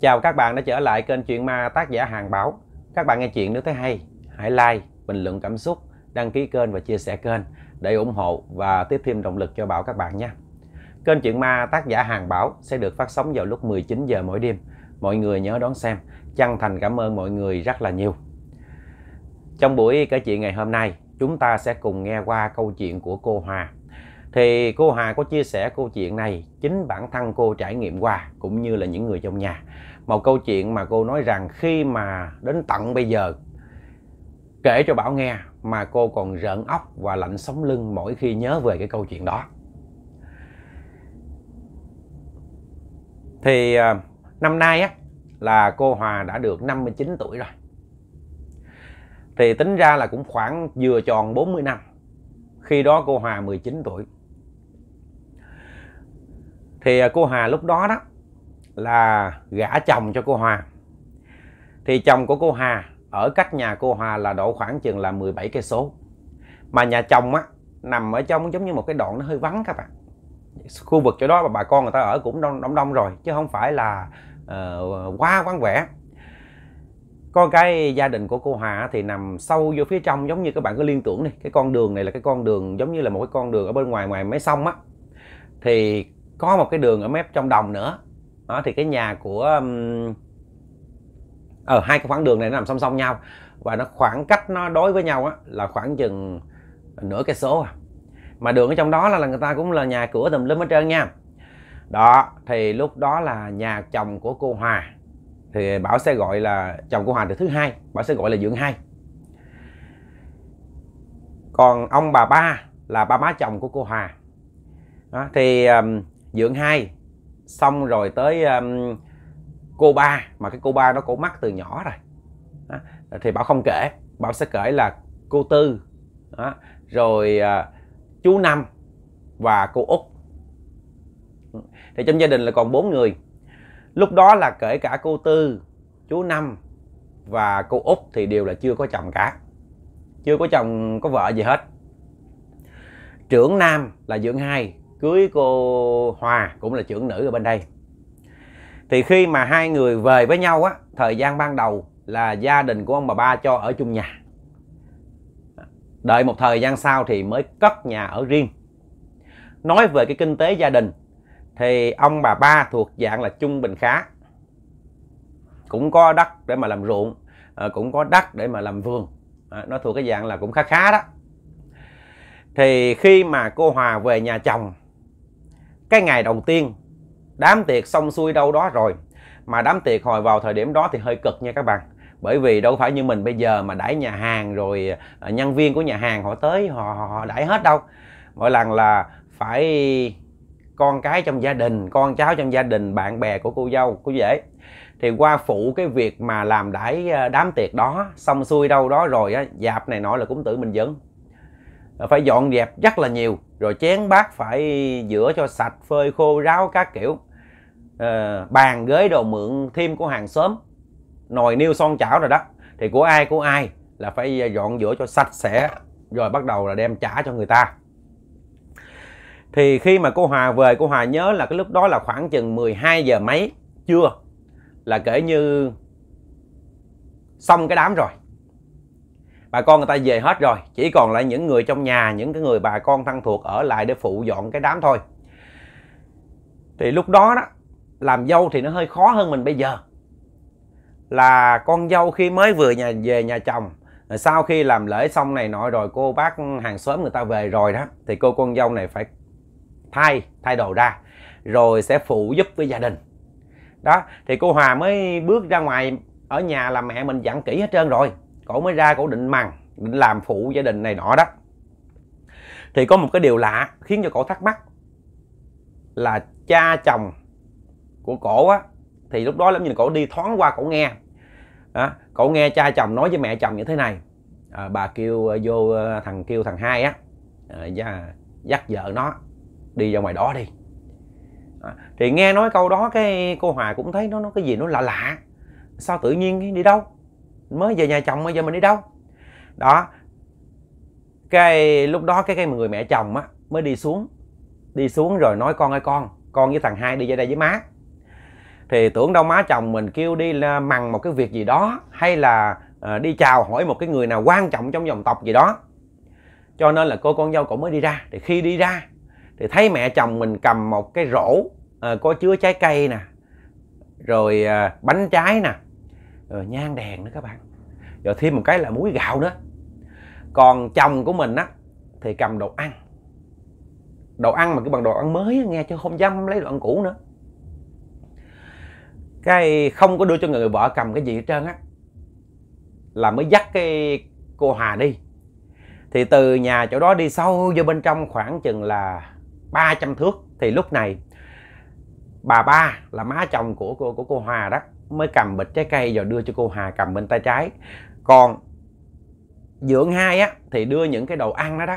Chào các bạn đã trở lại kênh Chuyện Ma tác giả Hàng Bảo. Các bạn nghe chuyện nếu thấy hay, hãy like, bình luận cảm xúc, đăng ký kênh và chia sẻ kênh để ủng hộ và tiếp thêm động lực cho Bảo các bạn nhé. Kênh Chuyện Ma tác giả Hàng Bảo sẽ được phát sóng vào lúc 19 giờ mỗi đêm. Mọi người nhớ đón xem. Chân thành cảm ơn mọi người rất là nhiều. Trong buổi kể chuyện ngày hôm nay, chúng ta sẽ cùng nghe qua câu chuyện của cô Hòa thì cô Hà có chia sẻ câu chuyện này chính bản thân cô trải nghiệm qua cũng như là những người trong nhà một câu chuyện mà cô nói rằng khi mà đến tận bây giờ kể cho Bảo nghe mà cô còn rợn óc và lạnh sống lưng mỗi khi nhớ về cái câu chuyện đó thì à, năm nay á là cô Hòa đã được 59 tuổi rồi thì tính ra là cũng khoảng vừa tròn 40 năm khi đó cô Hòa 19 tuổi thì à, cô Hà lúc đó đó là gả chồng cho cô Hà. thì chồng của cô Hà ở cách nhà cô Hà là độ khoảng chừng là 17 cây số mà nhà chồng á nằm ở trong giống như một cái đoạn nó hơi vắng các bạn khu vực chỗ đó mà bà con người ta ở cũng đông đông đông rồi chứ không phải là uh, quá vắng vẻ con cái gia đình của cô Hà thì nằm sâu vô phía trong giống như các bạn có liên tưởng đi cái con đường này là cái con đường giống như là một cái con đường ở bên ngoài ngoài mấy sông á thì có một cái đường ở mép trong đồng nữa đó thì cái nhà của um, ở ờ, hai cái khoảng đường này nó nằm song song nhau và nó khoảng cách nó đối với nhau á là khoảng chừng nửa cái số à mà đường ở trong đó là, là người ta cũng là nhà cửa tùm lum hết trơn nha đó thì lúc đó là nhà chồng của cô hòa thì bảo sẽ gọi là chồng của hòa từ thứ hai bảo sẽ gọi là dưỡng hai còn ông bà ba là ba má chồng của cô hòa đó, thì um, dưỡng hai xong rồi tới um, cô ba mà cái cô ba nó cổ mắc từ nhỏ rồi đó. thì bảo không kể bảo sẽ kể là cô tư đó. rồi uh, chú năm và cô út thì trong gia đình là còn bốn người lúc đó là kể cả cô tư chú năm và cô út thì đều là chưa có chồng cả chưa có chồng có vợ gì hết trưởng nam là dưỡng hai cưới cô Hòa cũng là trưởng nữ ở bên đây thì khi mà hai người về với nhau á thời gian ban đầu là gia đình của ông bà ba cho ở chung nhà đợi một thời gian sau thì mới cất nhà ở riêng nói về cái kinh tế gia đình thì ông bà ba thuộc dạng là trung bình khá cũng có đất để mà làm ruộng à, cũng có đất để mà làm vườn à, nó thuộc cái dạng là cũng khá khá đó thì khi mà cô Hòa về nhà chồng cái ngày đầu tiên đám tiệc xong xuôi đâu đó rồi mà đám tiệc hồi vào thời điểm đó thì hơi cực nha các bạn bởi vì đâu phải như mình bây giờ mà đãi nhà hàng rồi à, nhân viên của nhà hàng họ tới họ họ đãi hết đâu mỗi lần là phải con cái trong gia đình con cháu trong gia đình bạn bè của cô dâu cô dễ thì qua phụ cái việc mà làm đãi à, đám tiệc đó xong xuôi đâu đó rồi á dạp này nọ là cũng tự mình dẫn phải dọn dẹp rất là nhiều rồi chén bát phải rửa cho sạch phơi khô ráo các kiểu à, bàn ghế đồ mượn thêm của hàng xóm nồi niêu son chảo rồi đó thì của ai của ai là phải dọn rửa cho sạch sẽ rồi bắt đầu là đem trả cho người ta thì khi mà cô Hòa về cô Hòa nhớ là cái lúc đó là khoảng chừng 12 giờ mấy chưa là kể như xong cái đám rồi bà con người ta về hết rồi chỉ còn lại những người trong nhà những cái người bà con thân thuộc ở lại để phụ dọn cái đám thôi thì lúc đó đó làm dâu thì nó hơi khó hơn mình bây giờ là con dâu khi mới vừa nhà về nhà chồng sau khi làm lễ xong này nọ rồi cô bác hàng xóm người ta về rồi đó thì cô con dâu này phải thay thay đồ ra rồi sẽ phụ giúp với gia đình đó thì cô hòa mới bước ra ngoài ở nhà là mẹ mình dặn kỹ hết trơn rồi cổ mới ra cổ định mằng định làm phụ gia đình này nọ đó thì có một cái điều lạ khiến cho cổ thắc mắc là cha chồng của cổ á thì lúc đó lắm như là cổ đi thoáng qua cổ nghe đó, cổ nghe cha chồng nói với mẹ chồng như thế này à, bà kêu à, vô à, thằng kêu thằng hai á à, dắt vợ nó đi ra ngoài đó đi à, thì nghe nói câu đó cái cô hòa cũng thấy nó nó cái gì nó lạ lạ sao tự nhiên đi đâu mới về nhà chồng bây giờ mình đi đâu đó cái lúc đó cái cái người mẹ chồng á mới đi xuống đi xuống rồi nói con ơi con con với thằng hai đi ra đây với má thì tưởng đâu má chồng mình kêu đi mằng một cái việc gì đó hay là uh, đi chào hỏi một cái người nào quan trọng trong dòng tộc gì đó cho nên là cô con dâu cũng mới đi ra thì khi đi ra thì thấy mẹ chồng mình cầm một cái rổ uh, có chứa trái cây nè rồi uh, bánh trái nè rồi ờ, nhang đèn nữa các bạn rồi thêm một cái là muối gạo nữa còn chồng của mình á thì cầm đồ ăn đồ ăn mà cái bằng đồ ăn mới nghe chứ không dám lấy đồ ăn cũ nữa cái không có đưa cho người vợ cầm cái gì hết trơn á là mới dắt cái cô Hà đi thì từ nhà chỗ đó đi sâu vô bên trong khoảng chừng là 300 thước thì lúc này bà ba là má chồng của cô của cô Hòa đó mới cầm bịch trái cây rồi đưa cho cô Hà cầm bên tay trái còn dưỡng hai á thì đưa những cái đồ ăn đó đó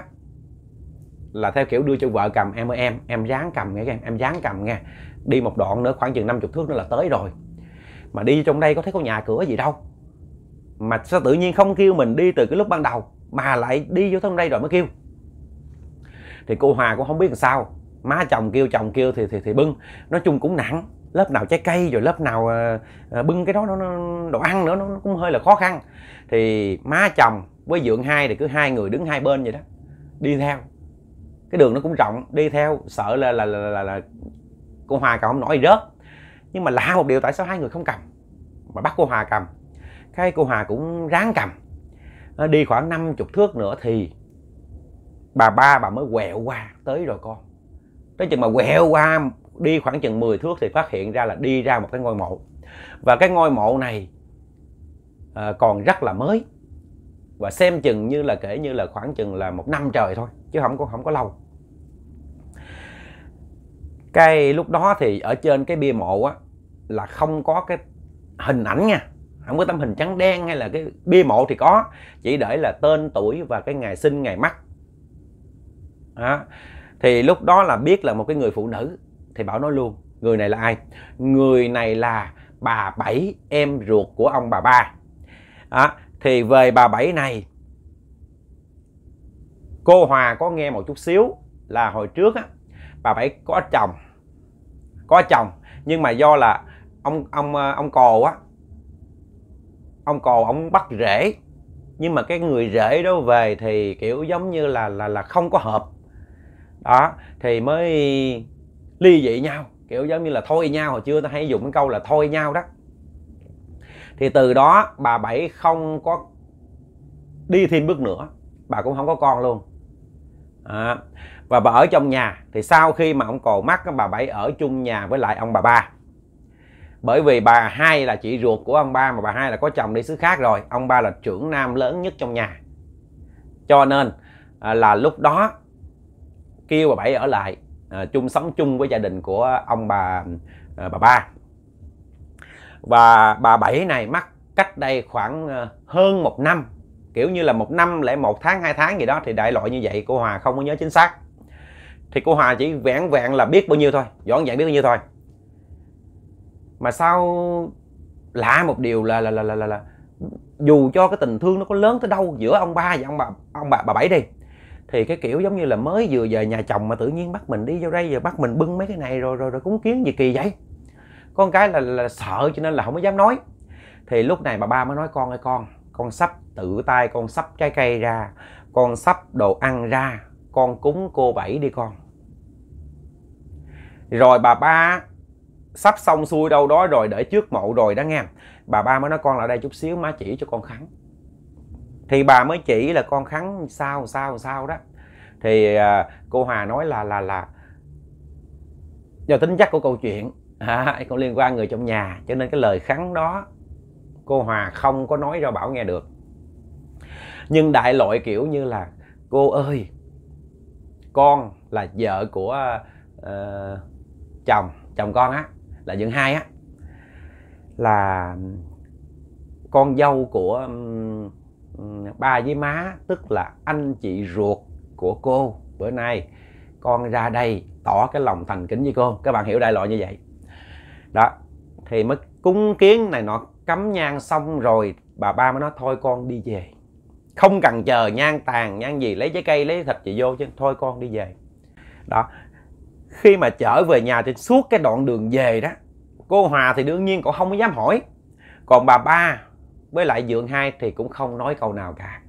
là theo kiểu đưa cho vợ cầm em ơi em em dán cầm nghe em em dán cầm nghe đi một đoạn nữa khoảng chừng 50 thước nữa là tới rồi mà đi trong đây có thấy có nhà cửa gì đâu mà sao tự nhiên không kêu mình đi từ cái lúc ban đầu mà lại đi vô trong đây rồi mới kêu thì cô Hòa cũng không biết làm sao má chồng kêu chồng kêu thì thì thì bưng nói chung cũng nặng lớp nào trái cây rồi lớp nào ờ, ờ, bưng cái đó nó, nó đồ ăn nữa nó, cũng hơi là khó khăn thì má chồng với dượng hai thì cứ hai người đứng hai bên vậy đó đi theo cái đường nó cũng rộng đi theo sợ là là là, là, là cô hòa cầm không nổi rớt nhưng mà lạ một điều tại sao hai người không cầm mà bắt cô hòa cầm cái cô hòa cũng ráng cầm đi khoảng năm chục thước nữa thì bà ba bà mới quẹo qua tới rồi con tới chừng mà quẹo qua đi khoảng chừng 10 thước thì phát hiện ra là đi ra một cái ngôi mộ và cái ngôi mộ này à, còn rất là mới và xem chừng như là kể như là khoảng chừng là một năm trời thôi chứ không có không có lâu cái lúc đó thì ở trên cái bia mộ á là không có cái hình ảnh nha không có tấm hình trắng đen hay là cái bia mộ thì có chỉ để là tên tuổi và cái ngày sinh ngày mất đó. thì lúc đó là biết là một cái người phụ nữ thầy bảo nói luôn người này là ai người này là bà bảy em ruột của ông bà ba à, thì về bà bảy này cô hòa có nghe một chút xíu là hồi trước á bà bảy có chồng có chồng nhưng mà do là ông ông ờ, ông cò á ông cò ông bắt rễ nhưng mà cái người rễ đó về thì kiểu giống như là là là không có hợp đó thì mới ly dị nhau kiểu giống như là thôi nhau hồi chưa ta hay dùng cái câu là thôi nhau đó thì từ đó bà bảy không có đi thêm bước nữa bà cũng không có con luôn à, và bà ở trong nhà thì sau khi mà ông cồ mắt bà bảy ở chung nhà với lại ông bà ba bởi vì bà hai là chị ruột của ông ba mà bà hai là có chồng đi xứ khác rồi ông ba là trưởng nam lớn nhất trong nhà cho nên à, là lúc đó kêu bà bảy ở lại Ờ, chung sống chung với gia đình của ông bà ờ, bà ba và bà bảy này mắc cách đây khoảng ờ, hơn một năm kiểu như là một năm lẽ một tháng hai tháng gì đó thì đại loại như vậy cô hòa không có nhớ chính xác thì cô hòa chỉ vẹn vẹn là biết bao nhiêu thôi dọn dẹn biết bao nhiêu thôi mà sao lạ một điều là là là là là, là dù cho cái tình thương nó có lớn tới đâu giữa ông ba và ông bà ông bà bà bảy đi thì cái kiểu giống như là mới vừa về nhà chồng mà tự nhiên bắt mình đi vô đây rồi bắt mình bưng mấy cái này rồi rồi rồi cúng kiến gì kỳ vậy con cái là, là sợ cho nên là không có dám nói thì lúc này mà ba mới nói con ơi con con sắp tự tay con sắp trái cây ra con sắp đồ ăn ra con cúng cô bảy đi con rồi bà ba sắp xong xuôi đâu đó rồi để trước mộ rồi đó nghe bà ba mới nói con lại đây chút xíu má chỉ cho con khắn thì bà mới chỉ là con khắn sao sao sao đó thì à, cô hòa nói là là là do tính chất của câu chuyện à, còn liên quan người trong nhà cho nên cái lời khắn đó cô hòa không có nói cho bảo nghe được nhưng đại loại kiểu như là cô ơi con là vợ của uh, chồng chồng con á là dựng hai á là con dâu của um, ba với má tức là anh chị ruột của cô bữa nay con ra đây tỏ cái lòng thành kính với cô các bạn hiểu đại loại như vậy đó thì mới cúng kiến này nọ cắm nhang xong rồi bà ba mới nói thôi con đi về không cần chờ nhang tàn nhang gì lấy trái cây lấy thịt chị vô chứ thôi con đi về đó khi mà trở về nhà thì suốt cái đoạn đường về đó cô hòa thì đương nhiên cũng không có dám hỏi còn bà ba với lại dượng hai thì cũng không nói câu nào cả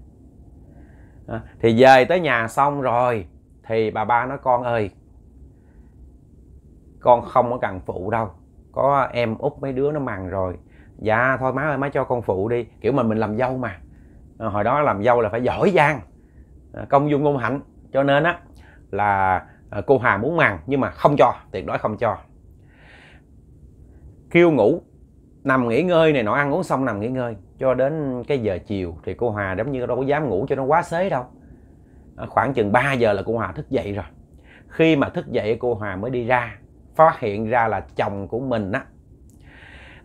à, thì về tới nhà xong rồi thì bà ba nói con ơi con không có cần phụ đâu có em út mấy đứa nó mằn rồi dạ thôi má ơi má cho con phụ đi kiểu mình mình làm dâu mà à, hồi đó làm dâu là phải giỏi giang à, công dung ngôn hạnh cho nên á là cô hà muốn mằn nhưng mà không cho tuyệt đối không cho kêu ngủ nằm nghỉ ngơi này nọ ăn uống xong nằm nghỉ ngơi cho đến cái giờ chiều thì cô Hòa giống như đâu có dám ngủ cho nó quá xế đâu à, khoảng chừng 3 giờ là cô Hòa thức dậy rồi khi mà thức dậy cô Hòa mới đi ra phát hiện ra là chồng của mình á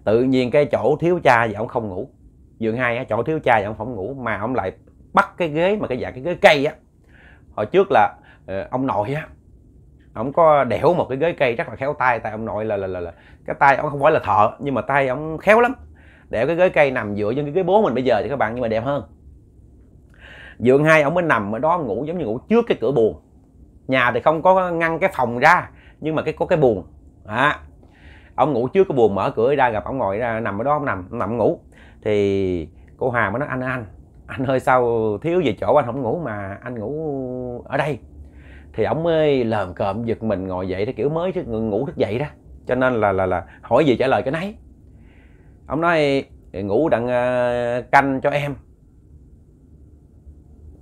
tự nhiên cái chỗ thiếu cha và ông không ngủ giường hai á chỗ thiếu cha và ông không ngủ mà ông lại bắt cái ghế mà cái dạng cái ghế cây á hồi trước là ờ, ông nội á ông có đẻo một cái ghế cây rất là khéo tay tại ông nội là là là, là cái tay ông không phải là thợ nhưng mà tay ông khéo lắm để cái ghế cây nằm dựa trên cái ghế bố mình bây giờ thì các bạn nhưng mà đẹp hơn giường hai ông mới nằm ở đó ngủ giống như ngủ trước cái cửa buồn nhà thì không có ngăn cái phòng ra nhưng mà cái có cái buồn à, ông ngủ trước cái buồn mở cửa ra gặp ông ngồi ra nằm ở đó ông nằm nằm ngủ thì cô hà mới nói anh anh anh hơi sao thiếu về chỗ anh không ngủ mà anh ngủ ở đây thì ổng mới lờm cợm giật mình ngồi dậy cái kiểu mới chứ ngủ thức dậy đó cho nên là là là hỏi gì trả lời cái nấy ông nói ngủ đặng ờ, canh cho em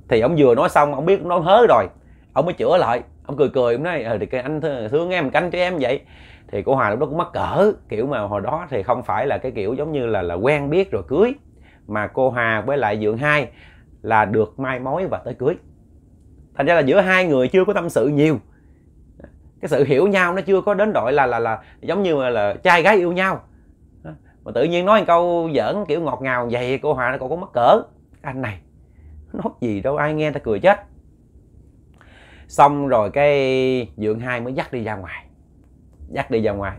thì ông vừa nói xong ông biết nói hớ rồi ông mới chữa lại ông cười cười ông nói ờ thì anh thương em canh cho em vậy thì cô hòa lúc đó cũng mắc cỡ kiểu mà hồi đó thì không phải là cái kiểu giống như là là quen biết rồi cưới mà cô hòa với lại dượng hai là được mai mối và tới cưới thành ra là giữa hai người chưa có tâm sự nhiều cái sự hiểu nhau nó chưa có đến đội là là là giống như là, là trai gái yêu nhau mà tự nhiên nói một câu giỡn kiểu ngọt ngào vậy cô hòa nó còn có mắc cỡ anh này nói gì đâu ai nghe ta cười chết xong rồi cái dượng hai mới dắt đi ra ngoài dắt đi ra ngoài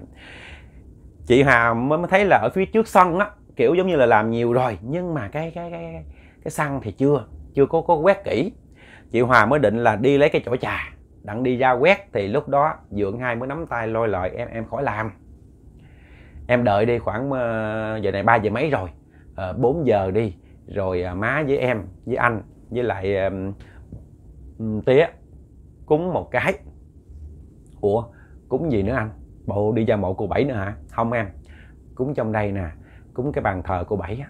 chị hà mới thấy là ở phía trước sân á kiểu giống như là làm nhiều rồi nhưng mà cái cái cái cái, xăng thì chưa chưa có có quét kỹ chị hòa mới định là đi lấy cái chỗ trà đặng đi ra quét thì lúc đó dượng hai mới nắm tay lôi lại em em khỏi làm em đợi đi khoảng ờ, giờ này ba giờ mấy rồi à, giờ đi rồi ờ, má với em với anh với lại um, tía cúng một cái ủa cúng gì nữa anh bộ đi ra mộ cô bảy nữa hả không em cúng trong đây nè cúng cái bàn thờ cô bảy á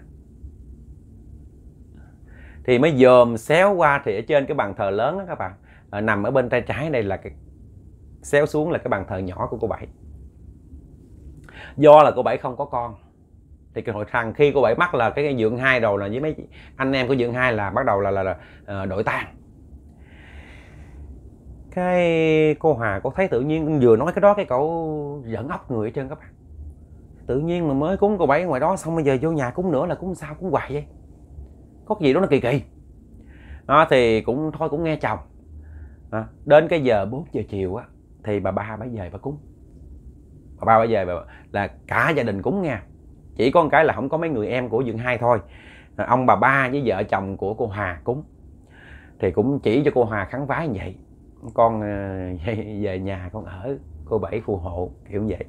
thì mới dòm xéo qua thì ở trên cái bàn thờ lớn đó các bạn à, nằm ở bên tay trái đây là cái xéo xuống là cái bàn thờ nhỏ của cô bảy do là cô bảy không có con thì cái hội thằng khi cô bảy mắc là cái dưỡng hai đầu là với mấy anh em của dưỡng hai là bắt đầu là là, là, là ờ, đội tan cái cô hòa cô thấy tự nhiên vừa nói cái đó cái cậu giận ốc người hết trơn các bạn tự nhiên mà mới cúng cô bảy ngoài đó xong bây giờ vô nhà cúng nữa là cúng sao cúng hoài vậy có gì đó nó kỳ kỳ à, thì cũng thôi cũng nghe chồng à, đến cái giờ 4 giờ chiều á thì bà ba bà về bà cúng bà ba bà về bà, là cả gia đình cúng nha chỉ có một cái là không có mấy người em của dương hai thôi ông bà ba với vợ chồng của cô hà cúng thì cũng chỉ cho cô hà khắn vái như vậy con ờ, về nhà con ở cô bảy phù hộ kiểu vậy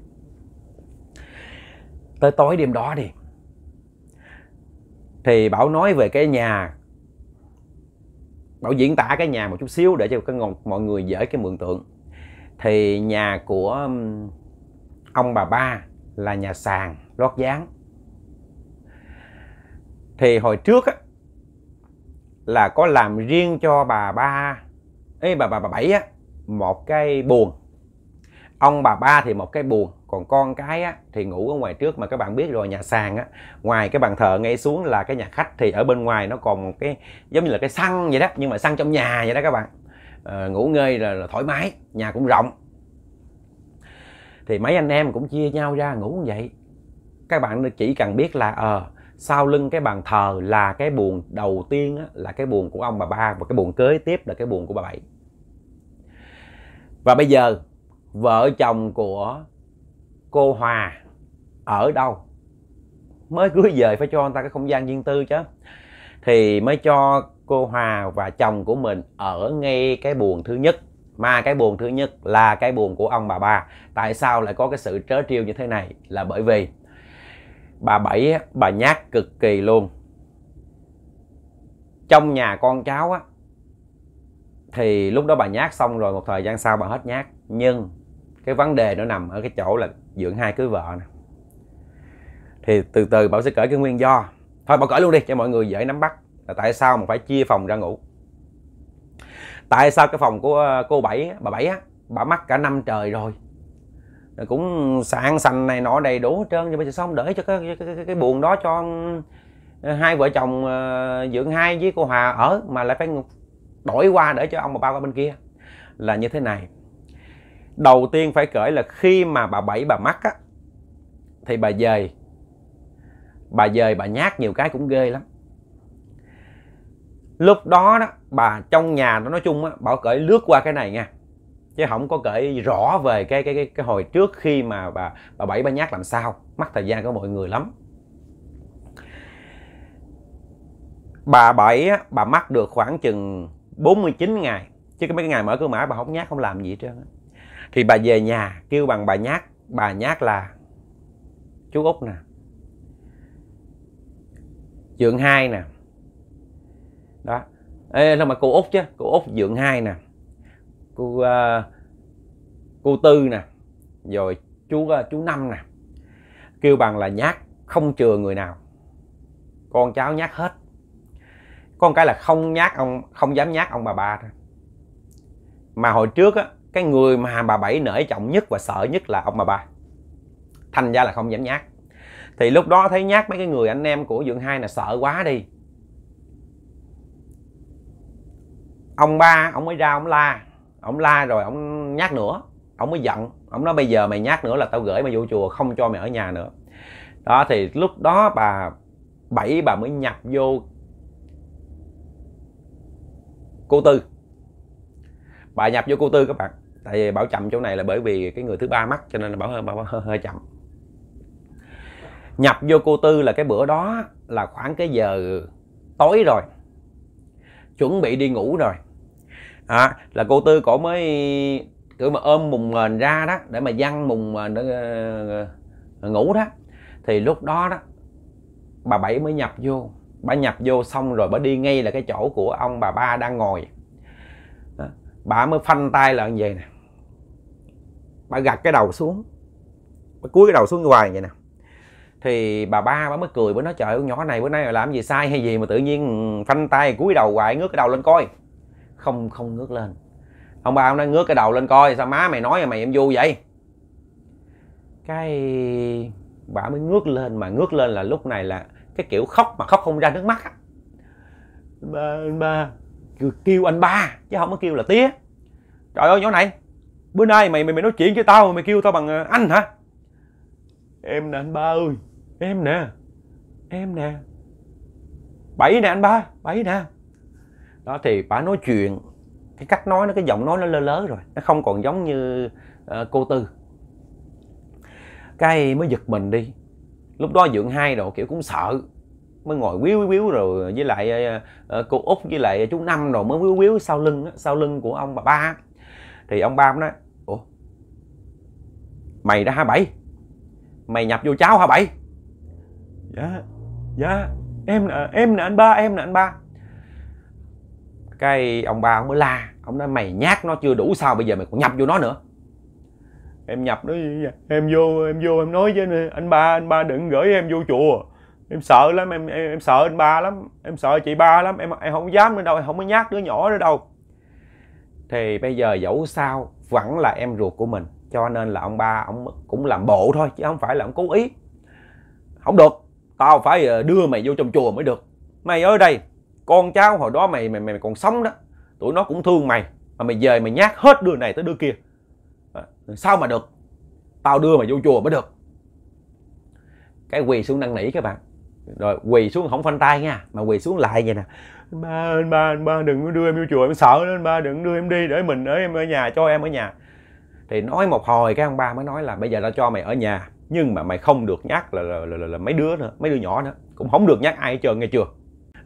tới tối đêm đó đi thì bảo nói về cái nhà bảo diễn tả cái nhà một chút xíu để cho cái ngọn mọi người dễ cái mượn tượng thì nhà của ông bà ba là nhà sàn lót dáng thì hồi trước á, là có làm riêng cho bà ba ấy bà bà bà bảy á một cái buồng ông bà ba thì một cái buồng còn con cái á, thì ngủ ở ngoài trước mà các bạn biết rồi nhà sàn á ngoài cái bàn thờ ngay xuống là cái nhà khách thì ở bên ngoài nó còn một cái giống như là cái xăng vậy đó nhưng mà xăng trong nhà vậy đó các bạn à, ngủ ngơi là, là thoải mái nhà cũng rộng thì mấy anh em cũng chia nhau ra ngủ như vậy các bạn chỉ cần biết là ờ à, sau lưng cái bàn thờ là cái buồn đầu tiên á, là cái buồn của ông bà ba và cái buồn kế tiếp là cái buồn của bà bảy và bây giờ vợ chồng của cô Hòa ở đâu mới cưới về phải cho anh ta cái không gian riêng tư chứ thì mới cho cô Hòa và chồng của mình ở ngay cái buồng thứ nhất mà cái buồn thứ nhất là cái buồn của ông bà ba tại sao lại có cái sự trớ trêu như thế này là bởi vì bà bảy bà nhát cực kỳ luôn trong nhà con cháu á thì lúc đó bà nhát xong rồi một thời gian sau bà hết nhát nhưng cái vấn đề nó nằm ở cái chỗ là dưỡng hai cưới vợ nè thì từ từ bảo sẽ cởi cái nguyên do thôi bảo cởi luôn đi cho mọi người dễ nắm bắt là tại sao mà phải chia phòng ra ngủ tại sao cái phòng của cô bảy bà bảy á bà mắc cả năm trời rồi cũng sạn sành này nọ đầy đủ hết trơn nhưng bây giờ sao không để cho cái cái, cái, cái buồn đó cho ờ, hai vợ chồng ờ, dưỡng hai với cô hòa ở mà lại phải đổi qua để cho ông bà ba qua bên kia là như thế này đầu tiên phải kể là khi mà bà bảy bà mắc á thì bà dời bà dời bà nhát nhiều cái cũng ghê lắm lúc đó đó bà trong nhà nó nói chung á bảo cởi lướt qua cái này nha chứ không có kể rõ về cái cái cái, cái hồi trước khi mà bà bà bảy bà nhát làm sao mất thời gian của mọi người lắm bà bảy á, bà mắc được khoảng chừng 49 ngày chứ cái mấy cái ngày mở cửa mãi bà không nhát không làm gì hết trơn thì bà về nhà kêu bằng bà nhát bà nhát là chú út nè dượng hai nè đó Ê, là mà cô út chứ cô út dượng hai nè cô uh, cô tư nè rồi chú uh, chú năm nè kêu bằng là nhát không chừa người nào con cháu nhát hết con cái là không nhát ông không dám nhát ông bà ba mà hồi trước á cái người mà bà bảy nể trọng nhất và sợ nhất là ông bà ba thành ra là không dám nhát thì lúc đó thấy nhát mấy cái người anh em của Dượng hai là sợ quá đi ông ba ông mới ra ông la ông la rồi ông nhát nữa ông mới giận ông nói bây giờ mày nhát nữa là tao gửi mày vô chùa không cho mày ở nhà nữa đó thì lúc đó bà bảy bà mới nhập vô cô tư bà nhập vô cô tư các bạn tại vì bảo chậm chỗ này là bởi vì cái người thứ ba mắc cho nên là bảo hơi bảo hơi, hơi chậm nhập vô cô tư là cái bữa đó là khoảng cái giờ tối rồi chuẩn bị đi ngủ rồi à, là cô tư cổ mới kiểu mà ôm mùng mền ra đó để mà văng mùng mền để ờ, ờ, ngủ đó thì lúc đó đó bà bảy mới nhập vô bà nhập vô xong rồi bà đi ngay là cái chỗ của ông bà ba đang ngồi bà mới phanh tay là như vậy nè bà gạt cái đầu xuống bà cúi cái đầu xuống hoài vậy nè thì bà ba bà mới cười bà nói trời con nhỏ này bữa nay làm gì sai hay gì mà tự nhiên phanh tay cúi đầu hoài ngước cái đầu lên coi không không ngước lên ông ba ông nói ngước cái đầu lên coi sao má mày nói mà mày em vui vậy cái bà mới ngước lên mà ngước lên là lúc này là cái kiểu khóc mà khóc không ra nước mắt á ba ba kêu, kêu anh ba chứ không có kêu là tía trời ơi nhỏ này bữa nay mày mày mày nói chuyện với tao mà mày kêu tao bằng ờ, anh hả em nè anh ba ơi em nè em nè bảy nè anh ba bảy nè đó thì bà nói chuyện cái cách nói nó cái giọng nói nó lơ lớ rồi nó không còn giống như uh, cô tư cái mới giật mình đi lúc đó dượng hai độ kiểu cũng sợ mới ngồi quýu quýu rồi với lại uh, cô út với lại chú năm rồi mới quýu quýu sau lưng sau lưng của ông bà ba thì ông ba mới nói ủa mày đã hả bảy mày nhập vô cháu hả bảy dạ dạ em là em là anh ba em là anh ba cái ông ba ông mới la ông nói mày nhát nó chưa đủ sao bây giờ mày còn nhập vô nó nữa em nhập nó em vô em vô em nói với anh ba anh ba đừng gửi em vô chùa em sợ lắm em em, em sợ anh ba lắm em sợ chị ba lắm em em không dám nữa đâu em không có nhát đứa nhỏ nữa đâu thì bây giờ dẫu sao vẫn là em ruột của mình cho nên là ông ba ông cũng làm bộ thôi chứ không phải là ông cố ý không được tao phải ờ, đưa mày vô trong chùa mới được mày ở đây con cháu hồi đó mày mày mày còn sống đó tụi nó cũng thương mày mà mày về mày nhát hết đứa này tới đứa kia ờ, sao mà được tao đưa mày vô chùa mới được cái quỳ xuống năn nỉ các bạn rồi quỳ xuống không phanh tay nha mà quỳ xuống lại vậy nè ba anh ba anh ba đừng đưa em vô chùa em sợ đó ba đừng đưa em đi để mình ở em ở nhà cho em ở nhà thì nói một hồi cái ông ba mới nói là bây giờ tao cho mày ở nhà nhưng mà mày không được nhắc là là, là, là, là mấy đứa nữa mấy đứa nhỏ nữa cũng không được nhắc ai hết trơn nghe chưa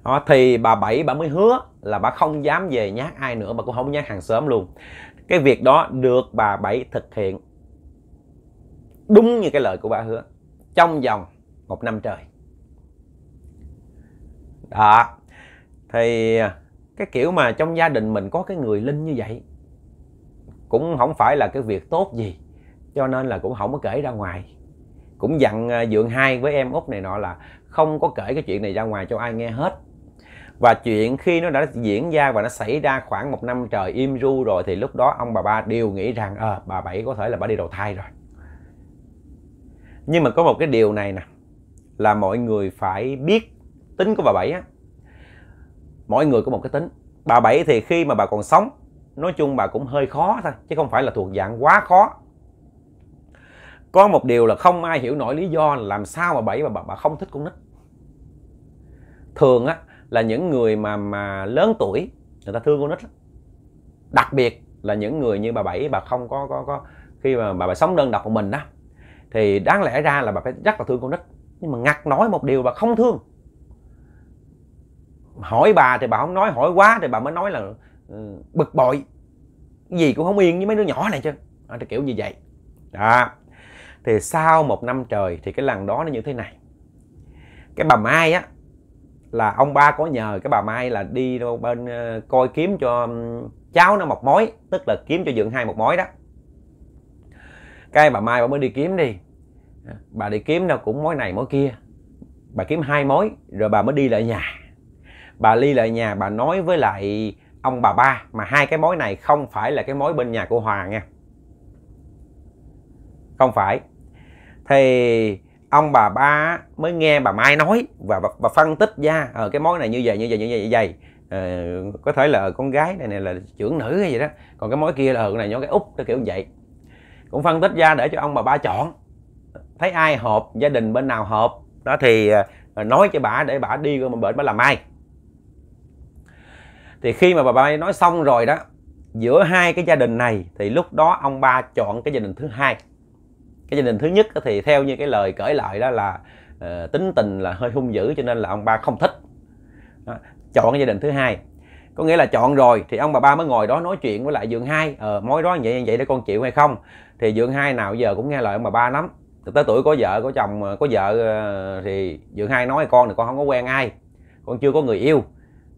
đó, thì bà bảy bà mới hứa là bà không dám về nhắc ai nữa mà cũng không nhắc hàng xóm luôn cái việc đó được bà bảy thực hiện đúng như cái lời của bà hứa trong vòng một năm trời đó thì à, cái kiểu mà trong gia đình mình có cái người linh như vậy cũng không phải là cái việc tốt gì cho nên là cũng không có kể ra ngoài cũng dặn à, dượng hai với em út này nọ là không có kể cái chuyện này ra ngoài cho ai nghe hết và chuyện khi nó đã diễn ra và nó xảy ra khoảng một năm trời im ru rồi thì lúc đó ông bà ba đều nghĩ rằng ờ à, bà bảy có thể là bà đi đầu thai rồi nhưng mà có một cái điều này nè là mọi người phải biết tính của bà bảy á mỗi người có một cái tính bà bảy thì khi mà bà còn sống nói chung bà cũng hơi khó thôi chứ không phải là thuộc dạng quá khó có một điều là không ai hiểu nổi lý do là làm sao mà bảy mà bà, bà không thích con nít thường á là những người mà mà lớn tuổi người ta thương con nít lắm. đặc biệt là những người như bà bảy bà không có có có khi mà bà, bà sống đơn độc một mình đó thì đáng lẽ ra là bà phải rất là thương con nít nhưng mà ngặt nói một điều bà không thương hỏi bà thì bà không nói hỏi quá thì bà mới nói là ừ, bực bội cái gì cũng không yên với mấy đứa nhỏ này chứ à, kiểu như vậy đó thì sau một năm trời thì cái lần đó nó như thế này cái bà mai á là ông ba có nhờ cái bà mai là đi đâu bên ờ, coi kiếm cho cháu nó một mối tức là kiếm cho dượng hai một mối đó cái bà mai bà mới đi kiếm đi bà đi kiếm đâu cũng mối này mối kia bà kiếm hai mối rồi bà mới đi lại nhà bà ly lại nhà bà nói với lại ông bà ba mà hai cái mối này không phải là cái mối bên nhà của hòa nha không phải thì ông bà ba mới nghe bà mai nói và và, và phân tích ra ờ, cái mối này như vậy như vậy như vậy như vậy ờ, có thể là con gái này này là trưởng nữ hay gì đó còn cái mối kia là ờ, con này nhỏ cái út cái kiểu vậy cũng phân tích ra để cho ông bà ba chọn thấy ai hợp gia đình bên nào hợp đó thì ờ, nói cho bà để bà đi coi bệnh bà làm ai thì khi mà bà ba nói xong rồi đó giữa hai cái gia đình này thì lúc đó ông ba chọn cái gia đình thứ hai cái gia đình thứ nhất thì theo như cái lời cởi lại đó là uh, tính tình là hơi hung dữ cho nên là ông ba không thích đó. chọn cái gia đình thứ hai có nghĩa là chọn rồi thì ông bà ba mới ngồi đó nói chuyện với lại dượng hai ờ mối đó vậy vậy để con chịu hay không thì dượng hai nào giờ cũng nghe lời ông bà ba lắm tới tuổi có vợ có chồng ờ, có vợ ờ, thì dượng hai nói con thì con không có quen ai con chưa có người yêu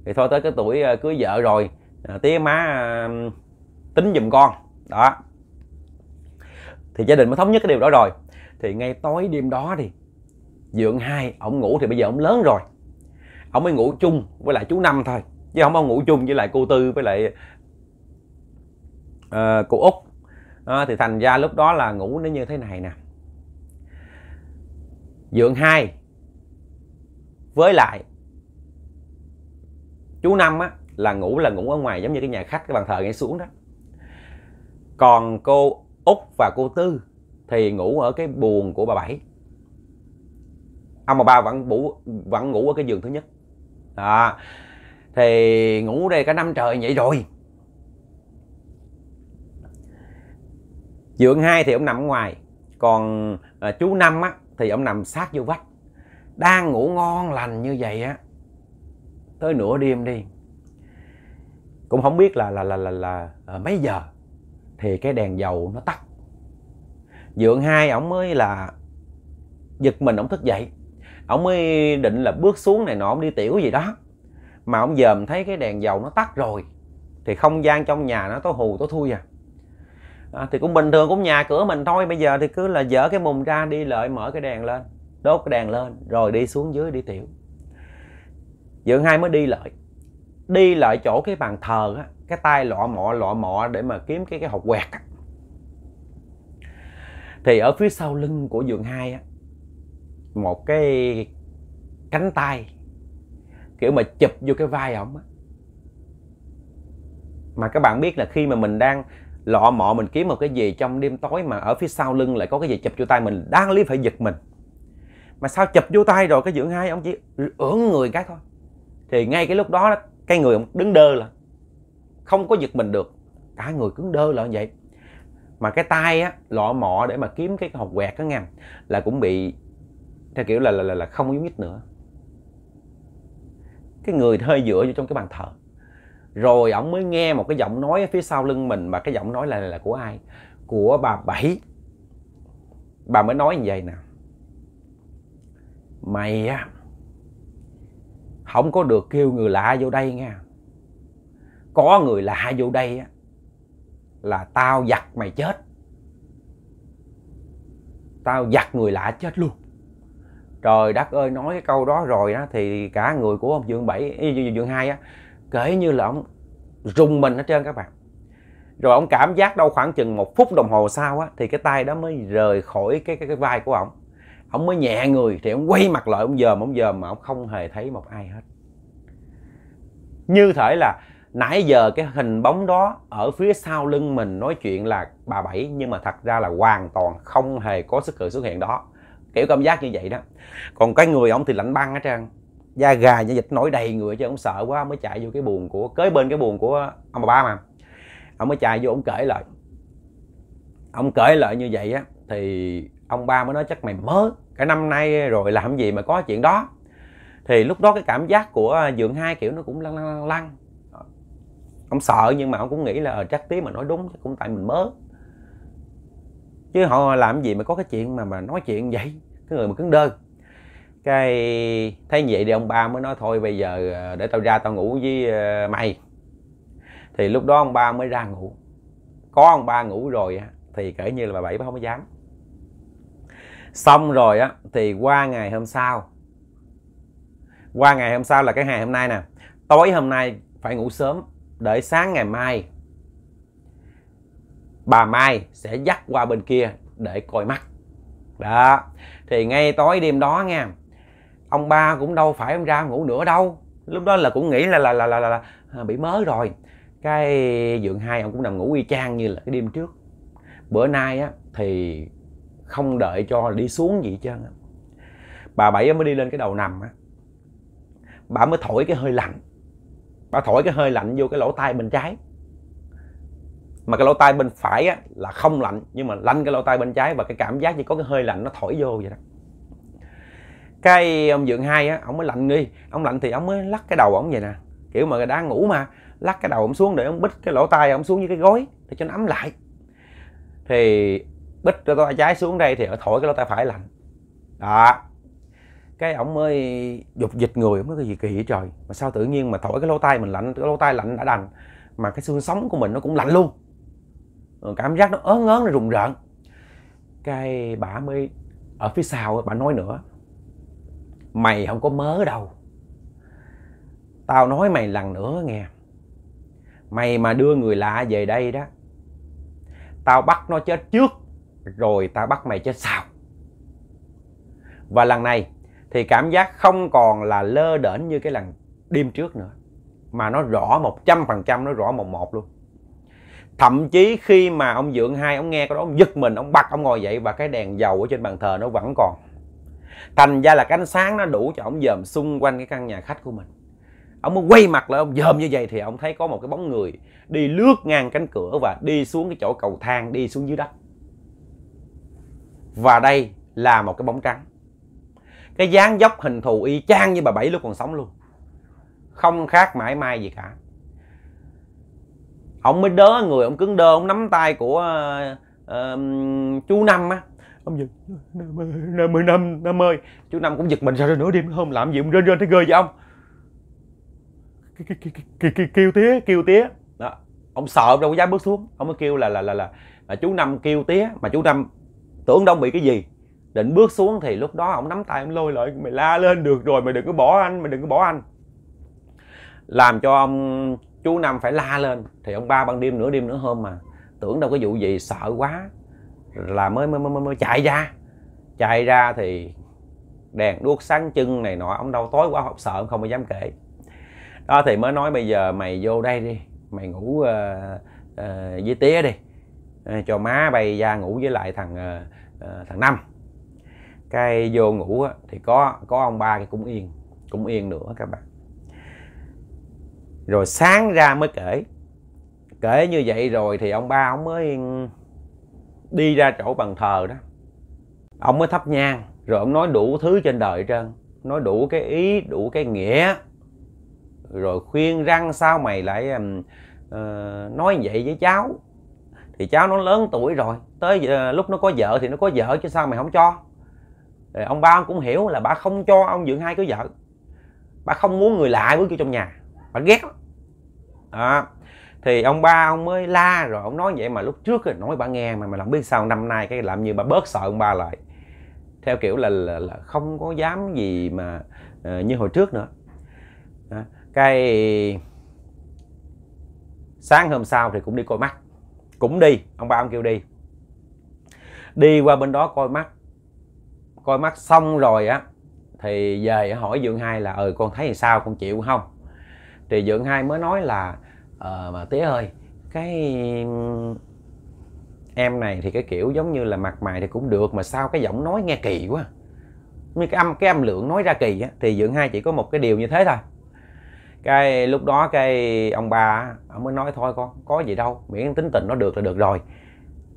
thì thôi tới cái tuổi à, cưới vợ rồi à, tía má à, tính giùm con đó thì gia đình mới thống nhất cái điều đó rồi thì ngay tối đêm đó thì dượng hai ổng ngủ thì bây giờ ổng lớn rồi ổng mới ngủ chung với lại chú năm thôi chứ không ông ngủ chung với lại cô tư với lại uh, cô út à, thì thành ra lúc đó là ngủ nó như thế này nè dượng hai với lại chú năm á là ngủ là ngủ ở ngoài giống như cái nhà khách cái bàn thờ ngay xuống đó còn cô út và cô tư thì ngủ ở cái buồng của bà bảy ông bà ba vẫn ngủ vẫn ngủ ở cái giường thứ nhất à, thì ngủ đây cả năm trời vậy rồi Dượng hai thì ông nằm ngoài Còn à, chú năm á, thì ông nằm sát vô vách Đang ngủ ngon lành như vậy á tới nửa đêm đi cũng không biết là là là là, là à, mấy giờ thì cái đèn dầu nó tắt dượng hai ổng mới là giật mình ổng thức dậy ổng mới định là bước xuống này nọ ổng đi tiểu gì đó mà ổng dòm thấy cái đèn dầu nó tắt rồi thì không gian trong nhà nó tối hù tối thui à. à thì cũng bình thường cũng nhà cửa mình thôi bây giờ thì cứ là dở cái mùng ra đi lợi mở cái đèn lên đốt cái đèn lên rồi đi xuống dưới đi tiểu dựng hai mới đi lại đi lại chỗ cái bàn thờ á cái tay lọ mọ lọ mọ để mà kiếm cái cái hộp quẹt á thì ở phía sau lưng của giường hai á một cái cánh tay kiểu mà chụp vô cái vai ổng á mà các bạn biết là khi mà mình đang lọ mọ mình kiếm một cái gì trong đêm tối mà ở phía sau lưng lại có cái gì chụp vô tay mình đáng lý phải giật mình mà sao chụp vô tay rồi cái dưỡng hai ông chỉ ưỡn người cái thôi thì ngay cái lúc đó cái người ông đứng đơ là không có giật mình được cả người cứng đơ là như vậy mà cái tay á lọ mọ để mà kiếm cái hột quẹt á nha là cũng bị theo kiểu là là là không có nhúc nữa cái người hơi dựa vô trong cái bàn thờ rồi ổng mới nghe một cái giọng nói ở phía sau lưng mình mà cái giọng nói là là của ai của bà bảy bà mới nói như vậy nè mày á không có được kêu người lạ vô đây nghe có người lạ vô đây á là tao giặt mày chết tao giặt người lạ chết luôn trời đất ơi nói cái câu đó rồi đó thì cả người của ông dương bảy dương hai á kể như là ông rung mình hết trơn các bạn rồi ông cảm giác đâu khoảng chừng một phút đồng hồ sau á thì cái tay đó mới rời khỏi cái cái, cái vai của ông ông mới nhẹ người thì ông quay mặt lại ông dòm ông dòm mà ông không hề thấy một ai hết như thể là nãy giờ cái hình bóng đó ở phía sau lưng mình nói chuyện là bà bảy nhưng mà thật ra là hoàn toàn không hề có sức sự xuất hiện đó kiểu cảm giác như vậy đó còn cái người ông thì lạnh băng hết trơn da gà da dịch nổi đầy người chứ ông sợ quá ông mới chạy vô cái buồn của kế bên cái buồn của ông bà ba mà ông mới chạy vô ông kể lại ông kể lại như vậy á thì ông ba mới nói chắc mày mớ cả năm nay rồi làm gì mà có chuyện đó thì lúc đó cái cảm giác của à, dượng hai kiểu nó cũng lăn lăn lăn lăn ông sợ nhưng mà ông cũng nghĩ là ờ, chắc tí mà nói đúng chắc cũng tại mình mớ chứ họ làm gì mà có cái chuyện mà mà nói chuyện vậy cái người mà cứng đơn cái thấy vậy thì ông ba mới nói thôi bây giờ ờ, để tao ra tao ngủ với ờ, mày thì lúc đó ông ba mới ra ngủ có ông ba ngủ rồi thì kể như là bà bảy bà không có dám xong rồi á thì qua ngày hôm sau qua ngày hôm sau là cái ngày hôm nay nè tối hôm nay phải ngủ sớm để sáng ngày mai bà mai sẽ dắt qua bên kia để coi mắt đó thì ngay tối đêm đó nha ông ba cũng đâu phải ông ra ngủ nữa đâu lúc đó là cũng nghĩ là là là là, là, là à, bị mớ rồi cái giường hai ông cũng nằm ngủ y chang như là cái đêm trước bữa nay á thì không đợi cho đi xuống gì chứ bà bảy mới đi lên cái đầu nằm á bà mới thổi cái hơi lạnh bà thổi cái hơi lạnh vô cái lỗ tai bên trái mà cái lỗ tai bên phải á, là không lạnh nhưng mà lanh cái lỗ tai bên trái và cái cảm giác như có cái hơi lạnh nó thổi vô vậy đó cái ông dượng hai á ông mới lạnh đi ông lạnh thì ông mới lắc cái đầu ông vậy nè kiểu mà đang ngủ mà lắc cái đầu ông xuống để ông bít cái lỗ tai ông xuống như cái gối để cho nó ấm lại thì bích cho tay trái xuống đây thì ở thổi cái lỗ tay phải lạnh đó cái ổng mới dục dịch người mới cái gì kỳ vậy trời mà sao tự nhiên mà thổi cái lỗ tai mình lạnh cái lỗ tai lạnh đã đành mà cái xương sống của mình nó cũng lạnh luôn cảm giác nó ớn ớn nó rùng rợn cái bà mới ở phía sau bà nói nữa mày không có mớ đâu tao nói mày lần nữa nghe mày mà đưa người lạ về đây đó tao bắt nó chết trước rồi ta bắt mày chết sao và lần này thì cảm giác không còn là lơ đễnh như cái lần đêm trước nữa mà nó rõ một trăm phần trăm nó rõ một một luôn thậm chí khi mà ông dượng hai ông nghe cái đó ông giật mình ông bật ông ngồi dậy và cái đèn dầu ở trên bàn thờ nó vẫn còn thành ra là cái ánh sáng nó đủ cho ông dòm xung quanh cái căn nhà khách của mình ông mới quay mặt lại ông dòm như vậy thì ông thấy có một cái bóng người đi lướt ngang cánh cửa và đi xuống cái chỗ cầu thang đi xuống dưới đất và đây là một cái bóng trắng cái dáng dốc hình thù y chang như bà bảy lúc còn sống luôn không khác mãi mai gì cả ông mới đớ người ông cứng đơ ông nắm tay của uh, chú năm á ông giật năm ơi năm ơi năm, năm ơi chú năm cũng giật mình sao rồi nửa đêm hôm làm gì ông rên rên thấy ghê vậy ông kêu tía kêu tía đó ông sợ đâu có dám bước xuống ông mới kêu là là là là, là chú năm kêu tía mà chú năm tưởng đâu bị cái gì định bước xuống thì lúc đó ông nắm tay ông lôi lại mày la lên được rồi mày đừng có bỏ anh mày đừng có bỏ anh làm cho ông chú năm phải la lên thì ông ba ban đêm nửa đêm nửa hôm mà tưởng đâu cái vụ gì sợ quá là mới mới, mới, mới chạy ra chạy ra thì đèn đuốc sáng chân này nọ ông đâu tối quá học sợ ông không có dám kể đó thì mới nói bây giờ mày vô đây đi mày ngủ uh, uh, với tía đi Ờ, cho má bay ra ngủ với lại thằng ờ, ờ, thằng năm cái vô ngủ thì có có ông ba cái cũng yên cũng yên nữa các bạn rồi sáng ra mới kể kể như vậy rồi thì ông ba ông mới đi ra chỗ bàn thờ đó ông mới thắp nhang rồi ông nói đủ thứ trên đời trơn nói đủ cái ý đủ cái nghĩa rồi khuyên răng sao mày lại uh, nói vậy với cháu thì cháu nó lớn tuổi rồi tới lúc nó có vợ thì nó có vợ chứ sao mày không cho rồi ông ba ông cũng hiểu là bà không cho ông dựng hai cái vợ bà không muốn người lạ bước vô trong nhà bà ghét à, thì ông ba ông mới la rồi ông nói vậy mà lúc trước rồi nói bà nghe mà mà làm biết sao năm nay cái làm như bà bớt sợ ông ba lại theo kiểu là là, là không có dám gì mà uh, như hồi trước nữa à, cái sáng hôm sau thì cũng đi coi mắt cũng đi ông ba ông kêu đi đi qua bên đó coi mắt coi mắt xong rồi á thì về hỏi dượng hai là ừ con thấy thì sao con chịu không thì dượng hai mới nói là ờ mà tía ơi cái ừ, em này thì cái kiểu giống như là mặt mày thì cũng được mà sao cái giọng nói nghe kỳ quá như cái âm cái âm lượng nói ra kỳ á thì dượng hai chỉ có một cái điều như thế thôi cái lúc đó cái ông bà ông mới nói thôi con có gì đâu miễn tính tình nó được là được rồi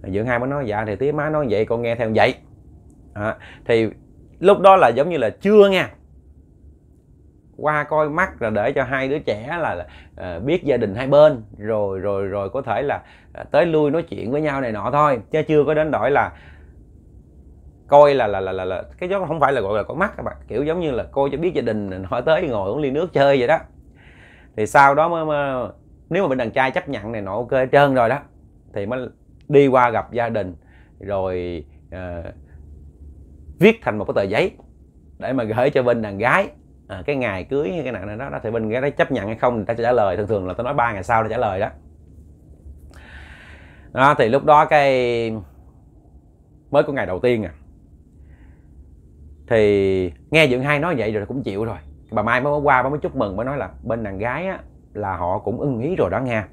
dưỡng hai mới nói dạ thì tía má nói vậy con nghe theo vậy à, thì lúc đó là giống như là chưa nha qua coi mắt là để cho hai đứa trẻ là uh, biết gia đình hai bên rồi rồi rồi có thể là ờ, tới lui nói chuyện với nhau này nọ thôi chứ chưa có đến đổi là coi là là là là, là cái đó không phải là gọi là có mắt các bạn kiểu giống như là coi cho biết gia đình hỏi tới ngồi uống ly nước chơi vậy đó thì sau đó mới, mới nếu mà bên đàn trai chấp nhận này nọ ok hết trơn rồi đó thì mới đi qua gặp gia đình rồi uh, viết thành một cái tờ giấy để mà gửi cho bên đàn gái à, cái ngày cưới hay cái nạn này đó, đó thì bên gái đó chấp nhận hay không người ta sẽ trả lời thường thường là tôi nói ba ngày sau để trả lời đó đó thì lúc đó cái mới có ngày đầu tiên à thì nghe dưỡng hai nói vậy rồi cũng chịu rồi bà mai mới qua mới chúc mừng mới nói là bên đàn gái á là họ cũng ưng ý rồi đó nha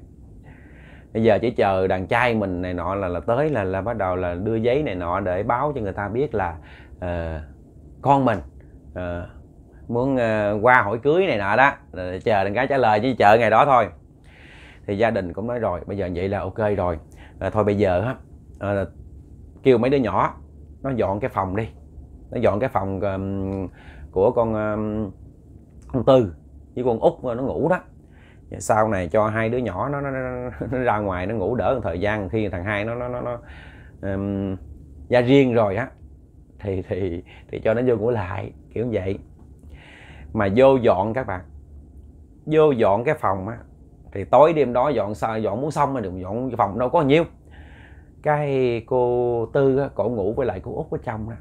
bây giờ chỉ chờ đàn trai mình này nọ là là tới là là bắt đầu là đưa giấy này nọ để báo cho người ta biết là uh, con mình uh, muốn uh, qua hỏi cưới này nọ đó chờ đàn gái trả lời chứ chờ ngày đó thôi thì gia đình cũng nói rồi bây giờ vậy là ok rồi à, thôi bây giờ á à, kêu mấy đứa nhỏ nó dọn cái phòng đi nó dọn cái phòng um, của con um, ông tư với con út nó ngủ đó sau này cho hai đứa nhỏ nó, nó, nó, nó ra ngoài nó ngủ đỡ một thời gian khi thằng hai nó nó nó, nó um, ra riêng rồi á thì thì thì cho nó vô ngủ lại kiểu vậy mà vô dọn các bạn vô dọn cái phòng á thì tối đêm đó dọn sao dọn muốn xong mà đừng dọn phòng đâu có nhiêu cái cô tư á cổ ngủ với lại cô út ở trong á,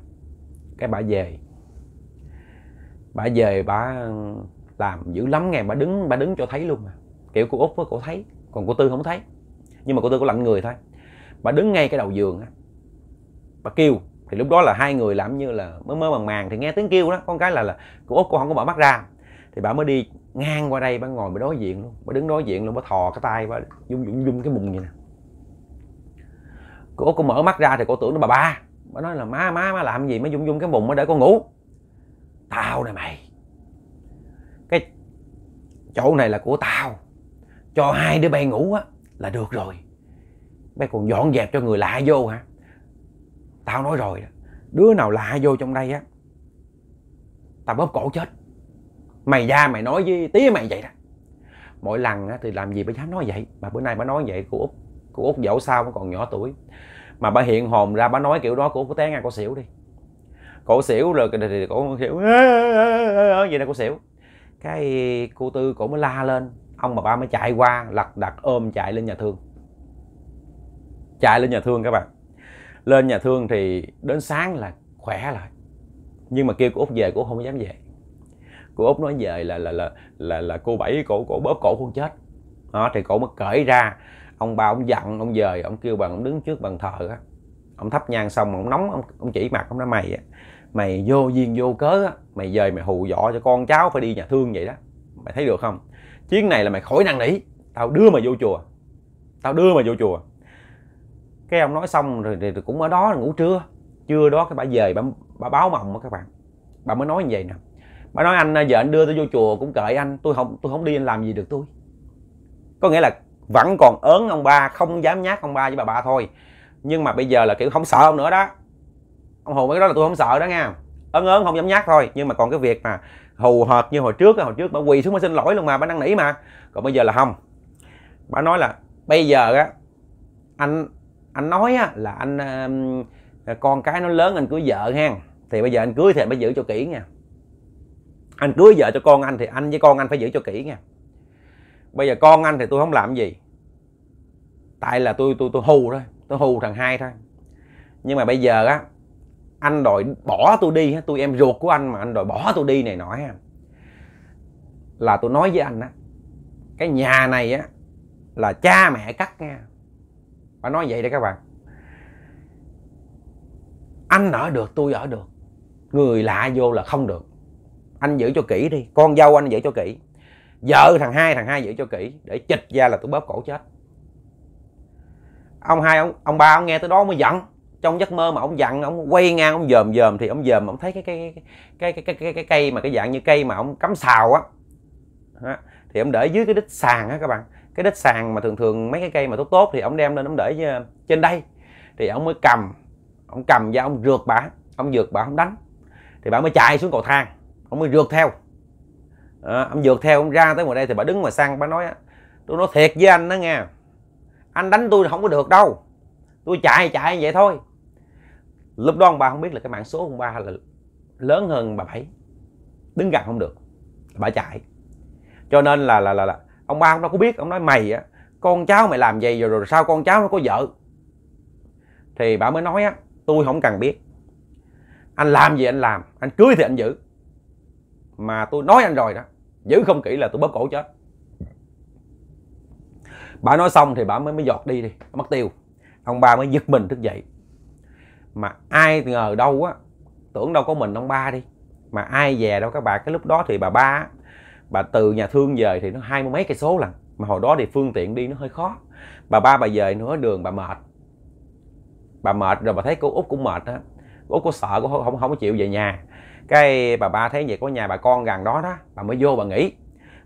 cái bà về bà về bà làm dữ lắm nghe bà đứng bà đứng cho thấy luôn mà kiểu cô út với cô thấy còn cô tư không thấy nhưng mà cô tư có lạnh người thôi bà đứng ngay cái đầu giường á bà kêu thì lúc đó là hai người làm như là mơ mơ màng màng thì nghe tiếng kêu đó con cái là là cô út cô không có mở mắt ra thì bà mới đi ngang qua đây bà ngồi bà đối diện luôn bà đứng đối diện luôn bà thò cái tay bà dung dung dung cái bụng vậy nè cô út cô mở mắt ra thì cô tưởng nó bà ba bà nói là má má má làm gì mới dung dung cái bụng mới để con ngủ tao này mày cái chỗ này là của tao cho hai đứa bay ngủ á là được rồi mày còn dọn dẹp cho người lạ vô hả tao nói rồi đứa nào lạ vô trong đây á tao bóp cổ chết mày ra mày nói với tía mày vậy đó mỗi lần á, thì làm gì mà dám nói vậy mà bữa nay bà nói vậy của út của út dẫu sao còn nhỏ tuổi mà bà hiện hồn ra bà nói kiểu đó của út té ngang con xỉu đi cổ xỉu rồi thì cổ xỉu vậy là cổ xỉu cái cô tư cổ mới la lên ông bà ba mới chạy qua lật đặt ôm chạy lên nhà thương chạy lên nhà thương các bạn lên nhà thương thì đến sáng là khỏe lại nhưng mà kêu cô út về cũng không dám về cô út nói về là là là là là cô bảy cổ cổ bóp cổ không chết đó thì cổ mới cởi ra ông ba ông giận ông dời ông kêu bằng ông đứng trước bàn thờ á ông thắp nhang xong ông nóng ông, ông chỉ mặt ông nói mày á mày vô duyên vô cớ á mày dời mày hù dọ cho con cháu phải đi nhà thương vậy đó mày thấy được không Chiến này là mày khỏi năn nỉ tao đưa mày vô chùa tao đưa mày vô chùa cái ông nói xong rồi, thì cũng ở đó ngủ trưa trưa đó cái bà về bà, bà báo mộng đó các bạn bà mới nói như vậy nè bà nói anh giờ anh đưa tôi vô chùa cũng cởi anh tôi không tôi không đi anh làm gì được tôi có nghĩa là vẫn còn ớn ông ba không dám nhát ông ba với bà ba thôi nhưng mà bây giờ là kiểu không sợ ông nữa đó ông hù mấy cái đó là tôi không sợ đó nha ớn ơn không dám nhắc thôi nhưng mà còn cái việc mà hù hợp như hồi trước hồi trước bà quỳ xuống mà xin lỗi luôn mà bà năn nỉ mà còn bây giờ là không bà nói là bây giờ á anh anh nói á là anh con cái nó lớn anh cưới vợ ha thì bây giờ anh cưới thì anh phải giữ cho kỹ nha anh cưới vợ cho con anh thì anh với con anh phải giữ cho kỹ nha bây giờ con anh thì tôi không làm gì tại là tôi tôi tôi hù thôi tôi hù thằng hai thôi nhưng mà bây giờ á anh đòi bỏ tôi đi tôi em ruột của anh mà anh đòi bỏ tôi đi này nọ ha, là tôi nói với anh á cái nhà này á là cha mẹ cắt nha phải nói vậy đấy các bạn anh ở được tôi ở được người lạ vô là không được anh giữ cho kỹ đi con dâu anh giữ cho kỹ vợ thằng hai thằng hai giữ cho kỹ để chịch ra là tôi bóp cổ chết ông hai ông ông ba ông nghe tới đó mới giận trong giấc mơ mà ông dặn ông quay ngang ông dòm dòm thì ông dòm ông thấy cái cái cái cái cái cái cái cây mà cái dạng như cây mà ông cắm xào á thì ông để dưới cái đít sàn á các bạn cái đít sàn mà thường thường mấy cái cây mà tốt tốt thì ông đem lên ông để ờ, trên đây thì ông mới cầm ông cầm ra ông rượt bà ông rượt bà không đánh thì bà mới chạy xuống cầu thang ông mới rượt theo à, ông rượt theo ông ra tới ngoài đây thì bà đứng ngoài sang bà nói tôi nói thiệt với anh đó nghe anh đánh tôi không có được đâu tôi chạy chạy vậy thôi lúc đó ông ba không biết là cái mạng số ông ba là lớn hơn bà bảy đứng gần không được bà chạy cho nên là là là, là ông ba ông đâu có biết ông nói mày á con cháu mày làm gì rồi rồi sao con cháu nó có vợ thì bà mới nói á tôi không cần biết anh làm gì anh làm anh cưới thì anh giữ mà tôi nói anh rồi đó giữ không kỹ là tôi bóp cổ chết bà nói xong thì bà mới mới giọt đi đi mất tiêu ông ba mới giật mình thức dậy mà ai ngờ đâu á tưởng đâu có mình ông ba đi mà ai về đâu các bạn cái lúc đó thì bà ba bà từ nhà thương về thì nó hai mươi mấy cây số lần mà hồi đó thì phương tiện đi nó hơi khó bà ba bà về nữa đường bà mệt bà mệt rồi bà thấy cô út cũng mệt á út có sợ cũng không không có chịu về nhà cái bà ba thấy vậy có nhà bà con gần đó đó bà mới vô bà nghỉ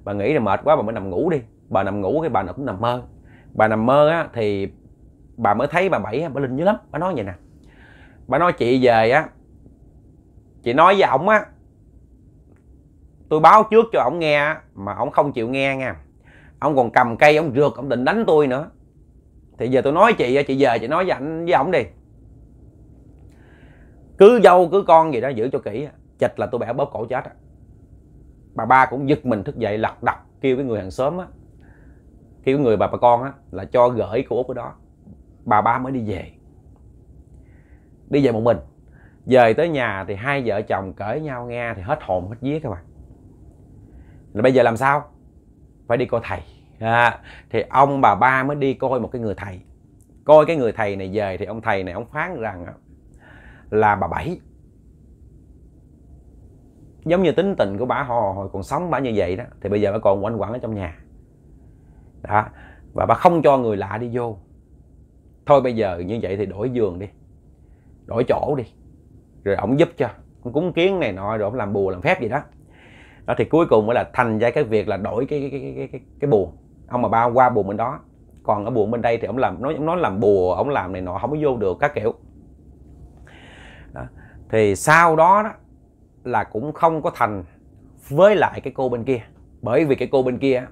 bà nghỉ là mệt quá bà mới nằm ngủ đi bà nằm ngủ cái bà nó cũng nằm mơ bà nằm mơ á thì bà mới thấy bà bảy bà linh dữ lắm bà nói vậy nè bà nói chị về á chị nói với ổng á tôi báo trước cho ổng nghe mà ổng không chịu nghe nha ổng còn cầm cây ổng rượt ổng định đánh tôi nữa thì giờ tôi nói chị chị về chị nói với anh với ổng đi cứ dâu cứ con gì đó giữ cho kỹ chịch là tôi bẻ bóp cổ chết bà ba cũng giật mình thức dậy lật đật kêu cái người hàng xóm á kêu người bà bà con á là cho gửi cô út ở đó bà ba mới đi về đi về một mình về tới nhà thì hai vợ chồng cởi nhau nghe thì hết hồn hết vía các bạn là bây giờ làm sao phải đi coi thầy à, thì ông bà ba mới đi coi một cái người thầy coi cái người thầy này về thì ông thầy này ông phán rằng là bà bảy giống như tính tình của bà hồi hồi còn sống bà như vậy đó thì bây giờ bà còn quanh quẩn ở trong nhà đó và bà không cho người lạ đi vô thôi bây giờ như vậy thì đổi giường đi đổi chỗ đi rồi ổng giúp cho ông cúng kiến này nọ rồi ổng làm bùa làm phép gì đó đó thì cuối cùng mới là thành ra cái việc là đổi cái cái cái cái cái, cái buồn ông mà bao qua buồn bên đó còn ở buồn bên đây thì ông làm nói nói làm bùa ông làm này nọ không có vô được các kiểu đó. thì sau đó, đó là cũng không có thành với lại cái cô bên kia bởi vì cái cô bên kia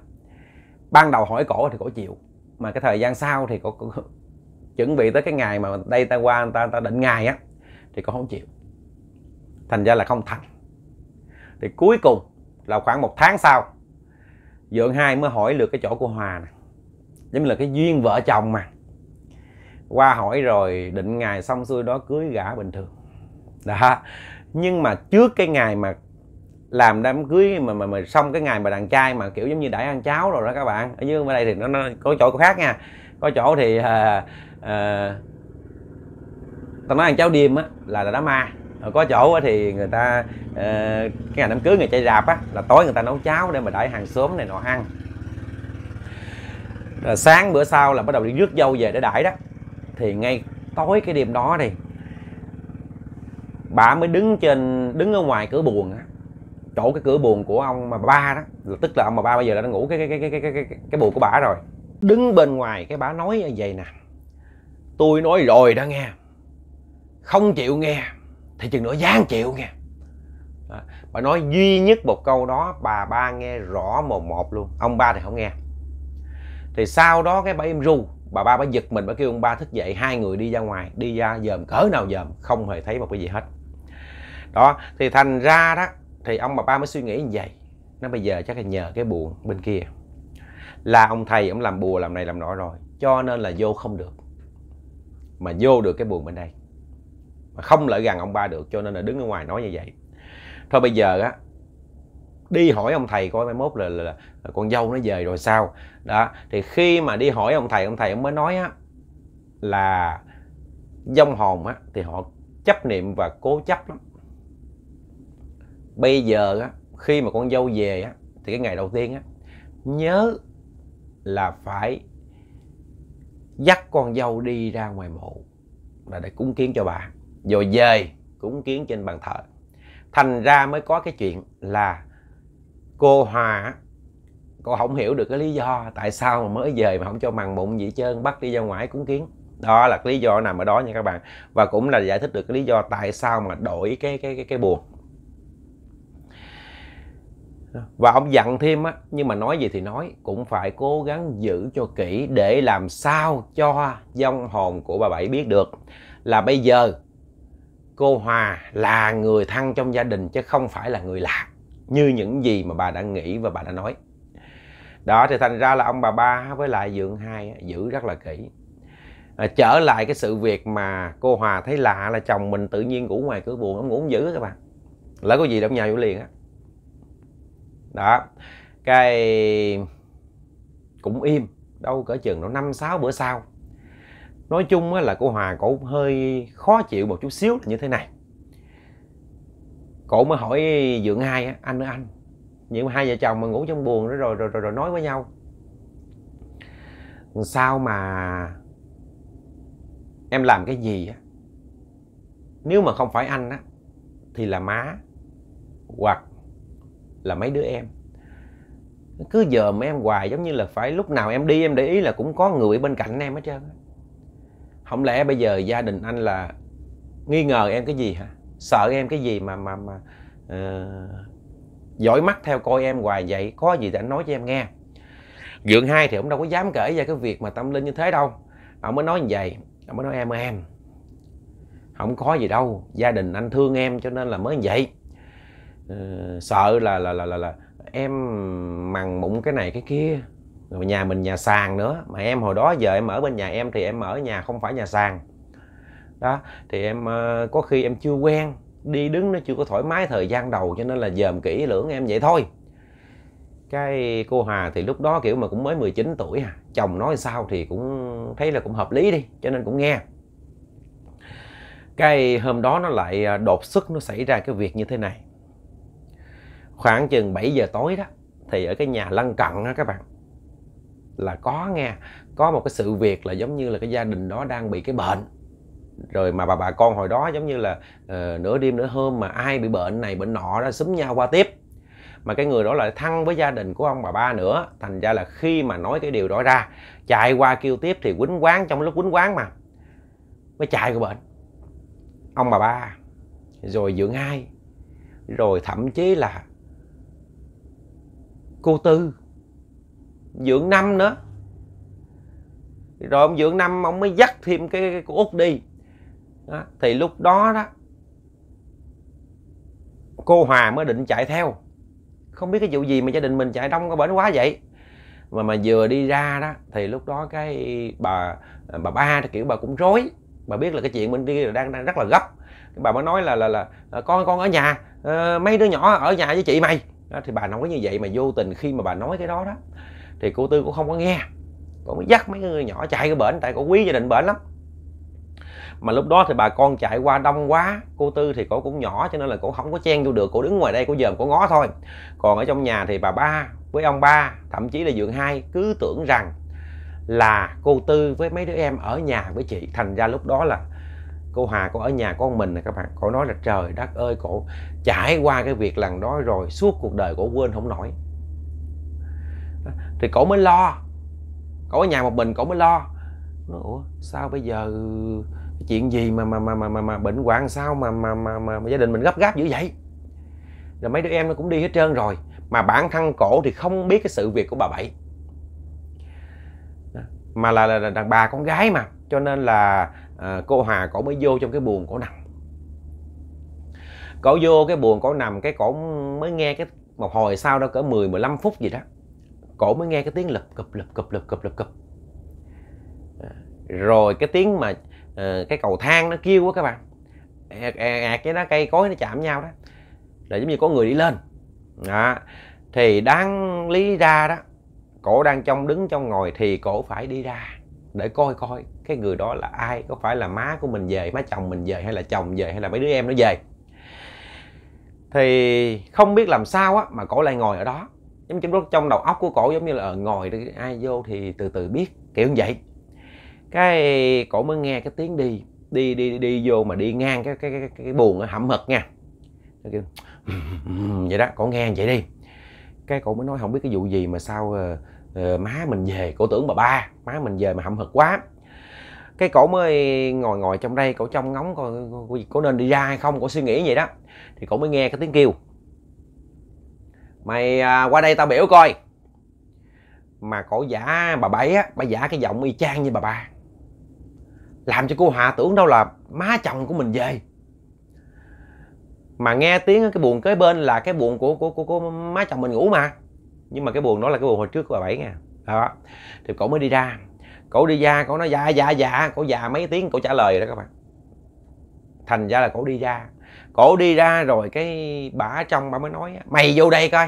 ban đầu hỏi cổ thì cổ chịu mà cái thời gian sau thì cổ, cổ chuẩn bị tới cái ngày mà đây ta qua người ta người ta định ngày á thì con không chịu thành ra là không thành thì cuối cùng là khoảng một tháng sau dượng hai mới hỏi được cái chỗ của hòa nè giống như là cái duyên vợ chồng mà qua hỏi rồi định ngày xong xuôi đó cưới gả bình thường đó nhưng mà trước cái ngày mà làm đám cưới mà mà, mà xong cái ngày mà đàn trai mà kiểu giống như đãi ăn cháo rồi đó các bạn ở dưới bên đây thì nó, nó có chỗ khác nha có chỗ thì uh, à, tao nói ăn cháo đêm á là là đám ma có chỗ á thì người ta ờ, cái ngày đám cưới người chạy rạp á là tối người ta nấu cháo để mà đãi hàng xóm này nọ ăn rồi sáng bữa sau là bắt đầu đi rước dâu về để đãi đó thì ngay tối cái đêm đó thì bà mới đứng trên đứng ở ngoài cửa buồn á chỗ cái cửa buồn của ông mà ba đó là tức là ông mà ba bây giờ đã ngủ cái cái cái cái cái cái cái buồng của bà rồi đứng bên ngoài cái bà nói như vậy nè tôi nói rồi đó nghe không chịu nghe thì chừng nữa dáng chịu nghe à, bà nói duy nhất một câu đó bà ba nghe rõ mồm một luôn ông ba thì không nghe thì sau đó cái bà im ru bà ba bà giật mình bà kêu ông ba thức dậy hai người đi ra ngoài đi ra dòm cỡ nào dòm không hề thấy một cái gì hết đó thì thành ra đó thì ông bà ba mới suy nghĩ như vậy nó bây giờ chắc là nhờ cái buồn bên kia là ông thầy ông làm bùa làm này làm nọ rồi cho nên là vô không được mà vô được cái buồng bên đây mà không lại gần ông ba được cho nên là đứng ở ngoài nói như vậy thôi bây giờ á đi hỏi ông thầy coi mai mốt là, là, là con dâu nó về rồi sao đó thì khi mà đi hỏi ông thầy ông thầy ông mới nói á là dông hồn á thì họ chấp niệm và cố chấp lắm bây giờ á khi mà con dâu về á thì cái ngày đầu tiên á nhớ là phải dắt con dâu đi ra ngoài mộ là để cúng kiến cho bà rồi về cúng kiến trên bàn thờ thành ra mới có cái chuyện là cô hòa cô không hiểu được cái lý do tại sao mà mới về mà không cho màng bụng gì trơn bắt đi ra ngoài cúng kiến đó là cái lý do nằm ở đó nha các bạn và cũng là giải thích được cái lý do tại sao mà đổi cái cái cái cái buồn và ông dặn thêm á nhưng mà nói gì thì nói cũng phải cố gắng giữ cho kỹ để làm sao cho dông hồn của bà bảy biết được là bây giờ cô hòa là người thân trong gia đình chứ không phải là người lạ như những gì mà bà đã nghĩ và bà đã nói đó thì thành ra là ông bà ba với lại dượng hai giữ rất là kỹ à, trở lại cái sự việc mà cô hòa thấy lạ là chồng mình tự nhiên ngủ ngoài cửa buồn ông ngủ không giữ các bạn lỡ có gì đâu nhà vô liền á đó cái cũng im đâu cỡ chừng nó năm sáu bữa sau nói chung là cô hòa cổ hơi khó chịu một chút xíu là như thế này cổ mới hỏi dượng hai anh ơi anh nhưng mà hai vợ chồng mà ngủ trong buồn đó rồi rồi rồi, rồi nói với nhau sao mà em làm cái gì á nếu mà không phải anh á thì là má hoặc là mấy đứa em cứ giờ dòm em hoài giống như là phải lúc nào em đi em để ý là cũng có người bên cạnh em hết trơn không lẽ bây giờ gia đình anh là nghi ngờ em cái gì hả sợ em cái gì mà mà mà uh, dõi mắt theo coi em hoài vậy có gì để anh nói cho em nghe dượng hai thì ông đâu có dám kể ra cái việc mà tâm linh như thế đâu ông mới nói như vậy ông mới nói em em không có gì đâu gia đình anh thương em cho nên là mới như vậy uh, sợ là là là là, là em mằng mụn cái này cái kia rồi nhà mình nhà sàn nữa mà em hồi đó giờ em ở bên nhà em thì em ở nhà không phải nhà sàn đó thì em uh, có khi em chưa quen đi đứng nó chưa có thoải mái thời gian đầu cho nên là dòm kỹ lưỡng em vậy thôi cái cô Hà thì lúc đó kiểu mà cũng mới 19 tuổi à chồng nói sao thì cũng thấy là cũng hợp lý đi cho nên cũng nghe cái hôm đó nó lại ờ, đột xuất nó xảy ra cái việc như thế này khoảng chừng 7 giờ tối đó thì ở cái nhà lân cận đó các bạn là có nghe có một cái sự việc là giống như là cái gia đình đó đang bị cái bệnh rồi mà bà bà con hồi đó giống như là uh, nửa đêm nửa hôm mà ai bị bệnh này bệnh nọ đó xúm nhau qua tiếp mà cái người đó lại thân với gia đình của ông bà ba nữa thành ra là khi mà nói cái điều đó ra chạy qua kêu tiếp thì quýnh quán trong lúc quýnh quán mà mới chạy của bệnh ông bà ba rồi dưỡng hai rồi thậm chí là cô tư dưỡng năm nữa rồi ông dưỡng năm ông mới dắt thêm cái, cái cô út đi đó. thì lúc đó đó cô hòa mới định chạy theo không biết cái vụ gì mà gia đình mình chạy đông có bển quá vậy mà mà vừa đi ra đó thì lúc đó cái bà bà ba thì kiểu bà cũng rối bà biết là cái chuyện bên kia đang đang rất là gấp bà mới nói là là là con con ở nhà ờ, mấy đứa nhỏ ở nhà với chị mày đó, thì bà nói như vậy mà vô tình khi mà bà nói cái đó đó thì cô tư cũng không có nghe cô mới dắt mấy người nhỏ chạy cái bển tại cô quý gia đình bển lắm mà lúc đó thì bà con chạy qua đông quá cô tư thì cô cũng nhỏ cho nên là cô không có chen vô được cô đứng ngoài đây cô dòm cô ngó thôi còn ở trong nhà thì bà ba với ông ba thậm chí là dượng hai cứ tưởng rằng là cô tư với mấy đứa em ở nhà với chị thành ra lúc đó là cô Hà cô ở nhà con mình nè các bạn cô nói là trời đất ơi cổ trải qua cái việc lần đó rồi suốt cuộc đời cổ quên không nổi thì cổ mới lo cổ ở nhà một mình cổ mới lo nó ủa sao bây giờ cái chuyện gì mà mà mà mà mà, mà bệnh hoạn sao mà mà, mà mà mà gia đình mình gấp gáp dữ vậy rồi mấy đứa em nó cũng đi hết trơn rồi mà bản thân cổ thì không biết cái sự việc của bà bảy mà là, là, là đàn bà con gái mà cho nên là à, cô Hòa cổ mới vô trong cái buồn cổ nằm cổ vô cái buồn cổ nằm cái cổ mới nghe cái một hồi sau đó cỡ 10 15 phút gì đó cổ mới nghe cái tiếng lụp cụp lụp cụp lụp cụp lụp cụp à, rồi cái tiếng mà ờ, cái cầu thang nó kêu quá các bạn ẹt cái nó cây cối nó chạm nhau đó là giống như có người đi lên đó. thì đáng lý ra đó cổ đang trong đứng trong ngồi thì cổ phải đi ra để coi coi cái người đó là ai có phải là má của mình về má chồng mình về hay là chồng về hay là mấy đứa em nó về thì không biết làm sao á mà cổ lại ngồi ở đó giống như trong đầu óc của cổ giống như là ờ, ngồi đi ai vô thì từ từ biết kiểu như vậy cái cổ mới nghe cái tiếng đi đi đi đi vô mà đi ngang cái cái cái, cái buồn hậm hực nha vậy đó cổ nghe vậy đi cái cổ mới nói không biết cái vụ gì mà sao uh, má mình về cổ tưởng bà ba má mình về mà hậm hực quá cái cổ mới ngồi ngồi trong đây cổ trong ngóng coi cổ nên đi ra hay không cổ suy nghĩ vậy đó thì cổ mới nghe cái tiếng kêu mày à, qua đây tao biểu coi mà cổ giả bà bảy á bà giả cái giọng y chang như bà ba làm cho cô hạ tưởng đâu là má chồng của mình về mà nghe tiếng cái buồn kế bên là cái buồn của của của, của má chồng mình ngủ mà nhưng mà cái buồn đó là cái buồn hồi trước của bà bảy nha đó thì cổ mới đi ra cổ đi ra cổ nói dạ dạ dạ cổ dạ mấy tiếng cổ trả lời đó các bạn thành ra là cổ đi ra cổ đi ra rồi cái bà trong bà mới nói mày vô đây coi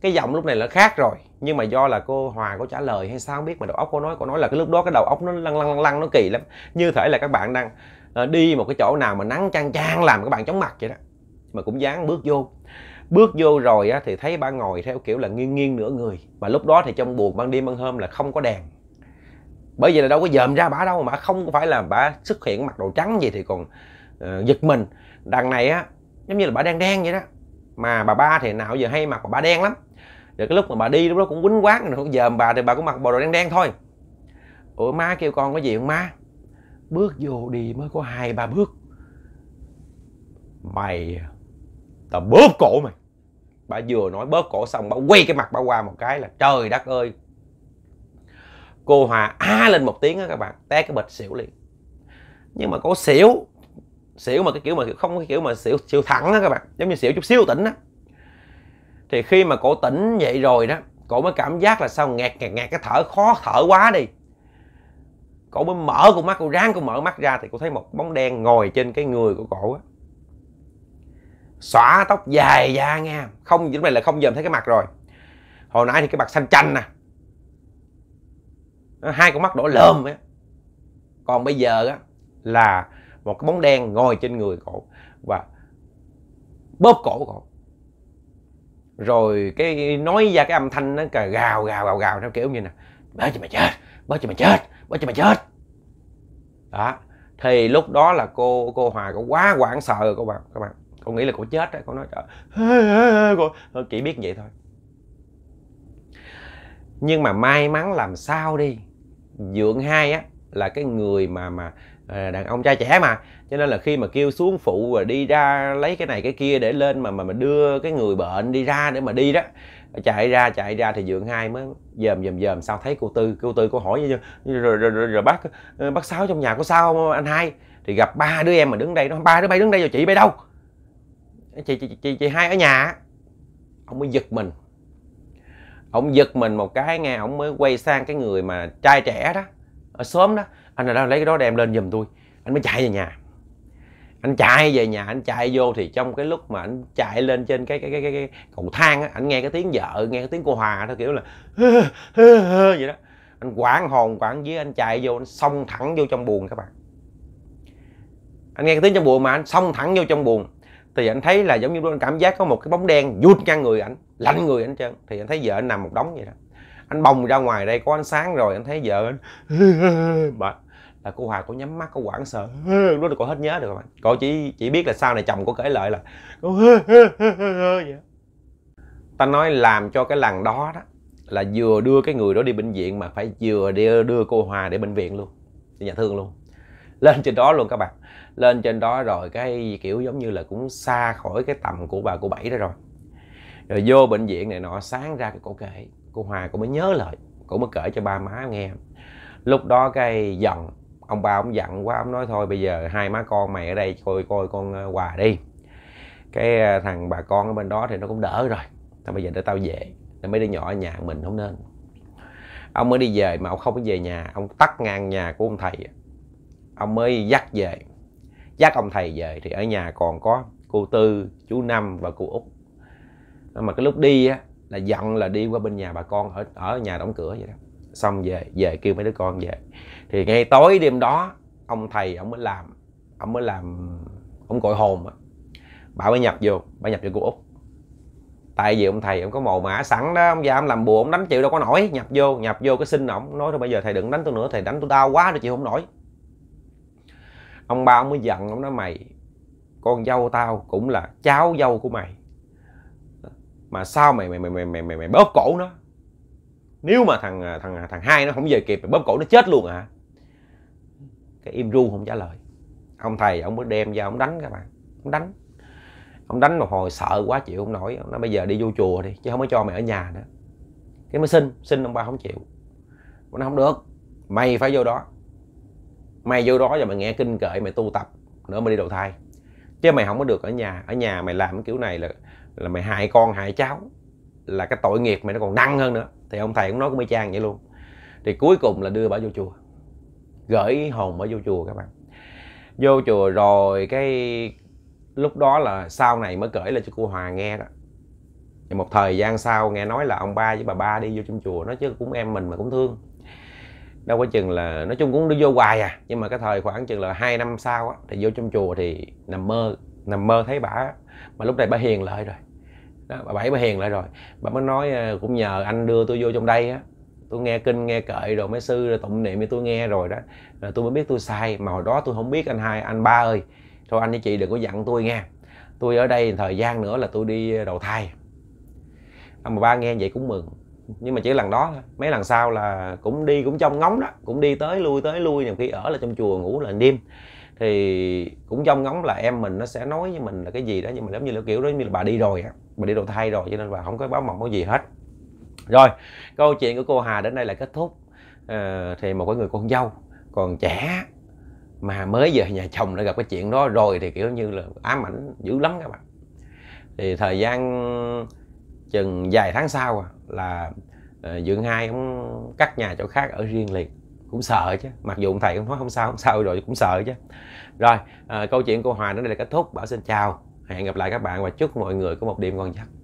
cái giọng lúc này là khác rồi nhưng mà do là cô hòa có trả lời hay sao không biết mà đầu óc cô nói cô nói là cái lúc đó cái đầu óc nó lăn lăn lăn nó kỳ lắm như thể là các bạn đang ờ, đi một cái chỗ nào mà nắng chang chang làm các bạn chóng mặt vậy đó mà cũng dán bước vô bước vô rồi á, thì thấy ba ngồi theo kiểu là nghiêng nghiêng nửa người mà lúc đó thì trong buồn ban đêm ban hôm là không có đèn bởi vì là đâu có dòm ra bả đâu mà không phải là bả xuất hiện mặc đồ trắng gì thì còn uh, giật mình đằng này á giống như là bả đen đen vậy đó mà bà ba thì nào giờ hay mặc bà đen lắm rồi cái lúc mà bà đi lúc đó cũng quýnh quát rồi cũng dòm bà thì bà cũng mặc bộ đồ đen đen thôi ủa má kêu con có gì không má bước vô đi mới có hai ba bước mày tao bóp cổ mày bà vừa nói bóp cổ xong bà quay cái mặt bà qua một cái là trời đất ơi cô hòa a lên một tiếng á các bạn té cái bịch xỉu liền nhưng mà có xỉu xỉu mà cái kiểu mà không cái kiểu mà xỉu xỉu thẳng á các bạn giống như xỉu chút xíu tỉnh á thì khi mà cổ tỉnh vậy rồi đó cổ mới cảm giác là sao ngạt ngạt ngạt cái thở khó thở quá đi cổ mới mở con mắt cổ ráng cổ mở mắt ra thì cổ thấy một bóng đen ngồi trên cái người của cổ á xõa tóc dài da nha không chỗ này là không dòm thấy cái mặt rồi hồi nãy thì cái mặt xanh chanh nè hai con mắt đỏ lơm á còn bây giờ á là một cái bóng đen ngồi trên người cổ và bóp cổ cổ rồi cái nói ra cái âm thanh nó cà gào gào gào gào theo kiểu như nè bớ cho mày chết bớ cho mày chết bớ cho mày chết đó thì lúc đó là cô cô hòa cô quá hoảng sợ rồi các bạn các bạn cô nghĩ là cô chết đấy cô nói trời cô chỉ biết vậy thôi nhưng mà may mắn làm sao đi dượng hai á là cái người mà mà à, đàn ông trai trẻ mà cho nên là khi mà kêu xuống phụ và đi ra lấy cái này cái kia để lên mà mà, mà đưa cái người bệnh đi ra để mà đi đó chạy ra chạy ra thì dượng hai mới dòm dòm dòm sao thấy cô tư cô tư cô hỏi như rồi, rồi, rồi, rồi bác ờ, bác sáu trong nhà có sao không anh hai thì gặp ba đứa em mà đứng đây nó ba đứa bay đứng đây rồi chị bay đâu chị chị chị, chị hai ở nhà ông mới giật mình ông giật mình một cái nghe ông mới quay sang cái người mà trai trẻ đó ở xóm đó anh là đang lấy cái đó đem lên giùm tôi anh mới chạy về nhà anh chạy về nhà anh chạy vô thì trong cái lúc mà anh chạy lên trên cái cái cái cái, cái cầu thang á anh nghe cái tiếng vợ nghe cái tiếng cô hòa đó kiểu là hơ, hơ, hơ, vậy đó anh quảng hồn quảng dưới anh chạy vô anh xông thẳng vô trong buồn các bạn anh nghe cái tiếng trong buồn mà anh xông thẳng vô trong buồn thì anh thấy là giống như anh cảm giác có một cái bóng đen vụt ngang người ảnh lạnh người anh trơn thì anh thấy vợ anh nằm một đống vậy đó anh bồng ra ngoài đây có ánh sáng rồi anh thấy vợ anh mà là cô Hòa cô nhắm mắt cô quảng sợ lúc đó cô hết nhớ được rồi cô chỉ chỉ biết là sau này chồng cô kể lại là cô vậy ta nói làm cho cái làng đó đó là vừa đưa cái người đó đi bệnh viện mà phải vừa đưa đưa cô Hòa để bệnh viện luôn đi nhà thương luôn lên trên đó luôn các bạn lên trên đó rồi cái kiểu giống như là cũng xa khỏi cái tầm của bà cô bảy đó rồi rồi vô bệnh viện này nọ sáng ra cái cổ kể cô hòa cũng mới nhớ lời cũng mới kể cho ba má nghe lúc đó cái giận ông ba ông giận quá ông nói thôi bây giờ hai má con mày ở đây coi coi con ờ, hòa đi cái ờ, thằng bà con ở bên đó thì nó cũng đỡ rồi thôi bây giờ để tao về để mấy đứa nhỏ ở nhà mình không nên ông mới đi về mà ông không có về nhà ông tắt ngang nhà của ông thầy ông mới dắt về dắt ông thầy về thì ở nhà còn có cô tư chú năm và cô út mà cái lúc đi á là giận là đi qua bên nhà bà con ở ở nhà đóng cửa vậy đó xong về về kêu mấy đứa con về thì ngay tối đêm đó ông thầy ông mới làm ông mới làm ông gọi hồn á bà mới nhập vô bà nhập vô cô út tại vì ông thầy ông có mồ mã sẵn đó ông già ông làm bùa ông đánh chịu đâu có nổi nhập vô nhập vô cái xin ổng nói thôi bây giờ thầy đừng đánh tôi nữa thầy đánh tôi đau quá rồi chịu không nổi ông ba ông mới giận ông nói mày con dâu tao cũng là cháu dâu của mày mà sao mày mày mày mày mày mày, mày bóp cổ nó nếu mà thằng thằng thằng hai nó không về kịp mày bóp cổ nó chết luôn hả cái im ru không trả lời ông thầy ông mới đem ra ông đánh các bạn ông đánh ông đánh một hồi sợ quá chịu không nổi nó bây giờ đi vô chùa đi chứ không có cho mày ở nhà nữa cái mới xin xin ông ba không chịu ông không được mày phải vô đó mày vô đó và mày nghe kinh kệ mày tu tập nữa mày đi đầu thai chứ mày không có được ở nhà ở nhà mày làm cái kiểu này là là mày hại con hại cháu là cái tội nghiệp mày nó còn nặng hơn nữa thì ông thầy cũng nói của mấy trang vậy luôn thì cuối cùng là đưa bà vô chùa gửi hồn bà vô chùa các bạn vô chùa rồi cái lúc đó là sau này mới kể lại cho cô Hòa nghe đó một thời gian sau nghe nói là ông ba với bà ba đi vô trong chùa nó chứ cũng em mình mà cũng thương đâu có chừng là nói chung cũng đi vô hoài à nhưng mà cái thời khoảng chừng là hai năm sau á thì vô trong chùa thì nằm mơ nằm mơ thấy bà mà lúc này bà hiền lại rồi đó, bà bảy bà hiền lại rồi bà mới nói ờ, cũng nhờ anh đưa tôi vô trong đây á tôi nghe kinh nghe cợi rồi mấy sư rồi tụng niệm thì tôi nghe rồi đó rồi tôi mới biết tôi sai mà hồi đó tôi không biết anh hai anh ba ơi thôi anh với chị đừng có giận tôi nghe tôi ở đây thời gian nữa là tôi đi đầu thai ông bà ba nghe vậy cũng mừng nhưng mà chỉ lần đó thôi mấy lần sau là cũng đi cũng trong ngóng đó cũng đi tới lui tới lui nhiều khi ở là trong chùa ngủ là đêm thì cũng trong ngóng là em mình nó sẽ nói với mình là cái gì đó nhưng mà giống như là kiểu đó như là bà đi rồi á bà đi đầu thay rồi cho nên bà không có báo mộng có gì hết rồi câu chuyện của cô hà đến đây là kết thúc à, thì một cái người con dâu còn trẻ mà mới về nhà chồng đã gặp cái chuyện đó rồi thì kiểu như là ám ảnh dữ lắm các bạn thì thời gian chừng vài tháng sau à, là ờ, dượng hai cũng cắt nhà chỗ khác ở riêng liền cũng sợ chứ mặc dù ông thầy cũng nói không sao không sao rồi cũng sợ chứ rồi à, câu chuyện của hòa đến đây là kết thúc bảo xin chào hẹn gặp lại các bạn và chúc mọi người có một đêm ngon giấc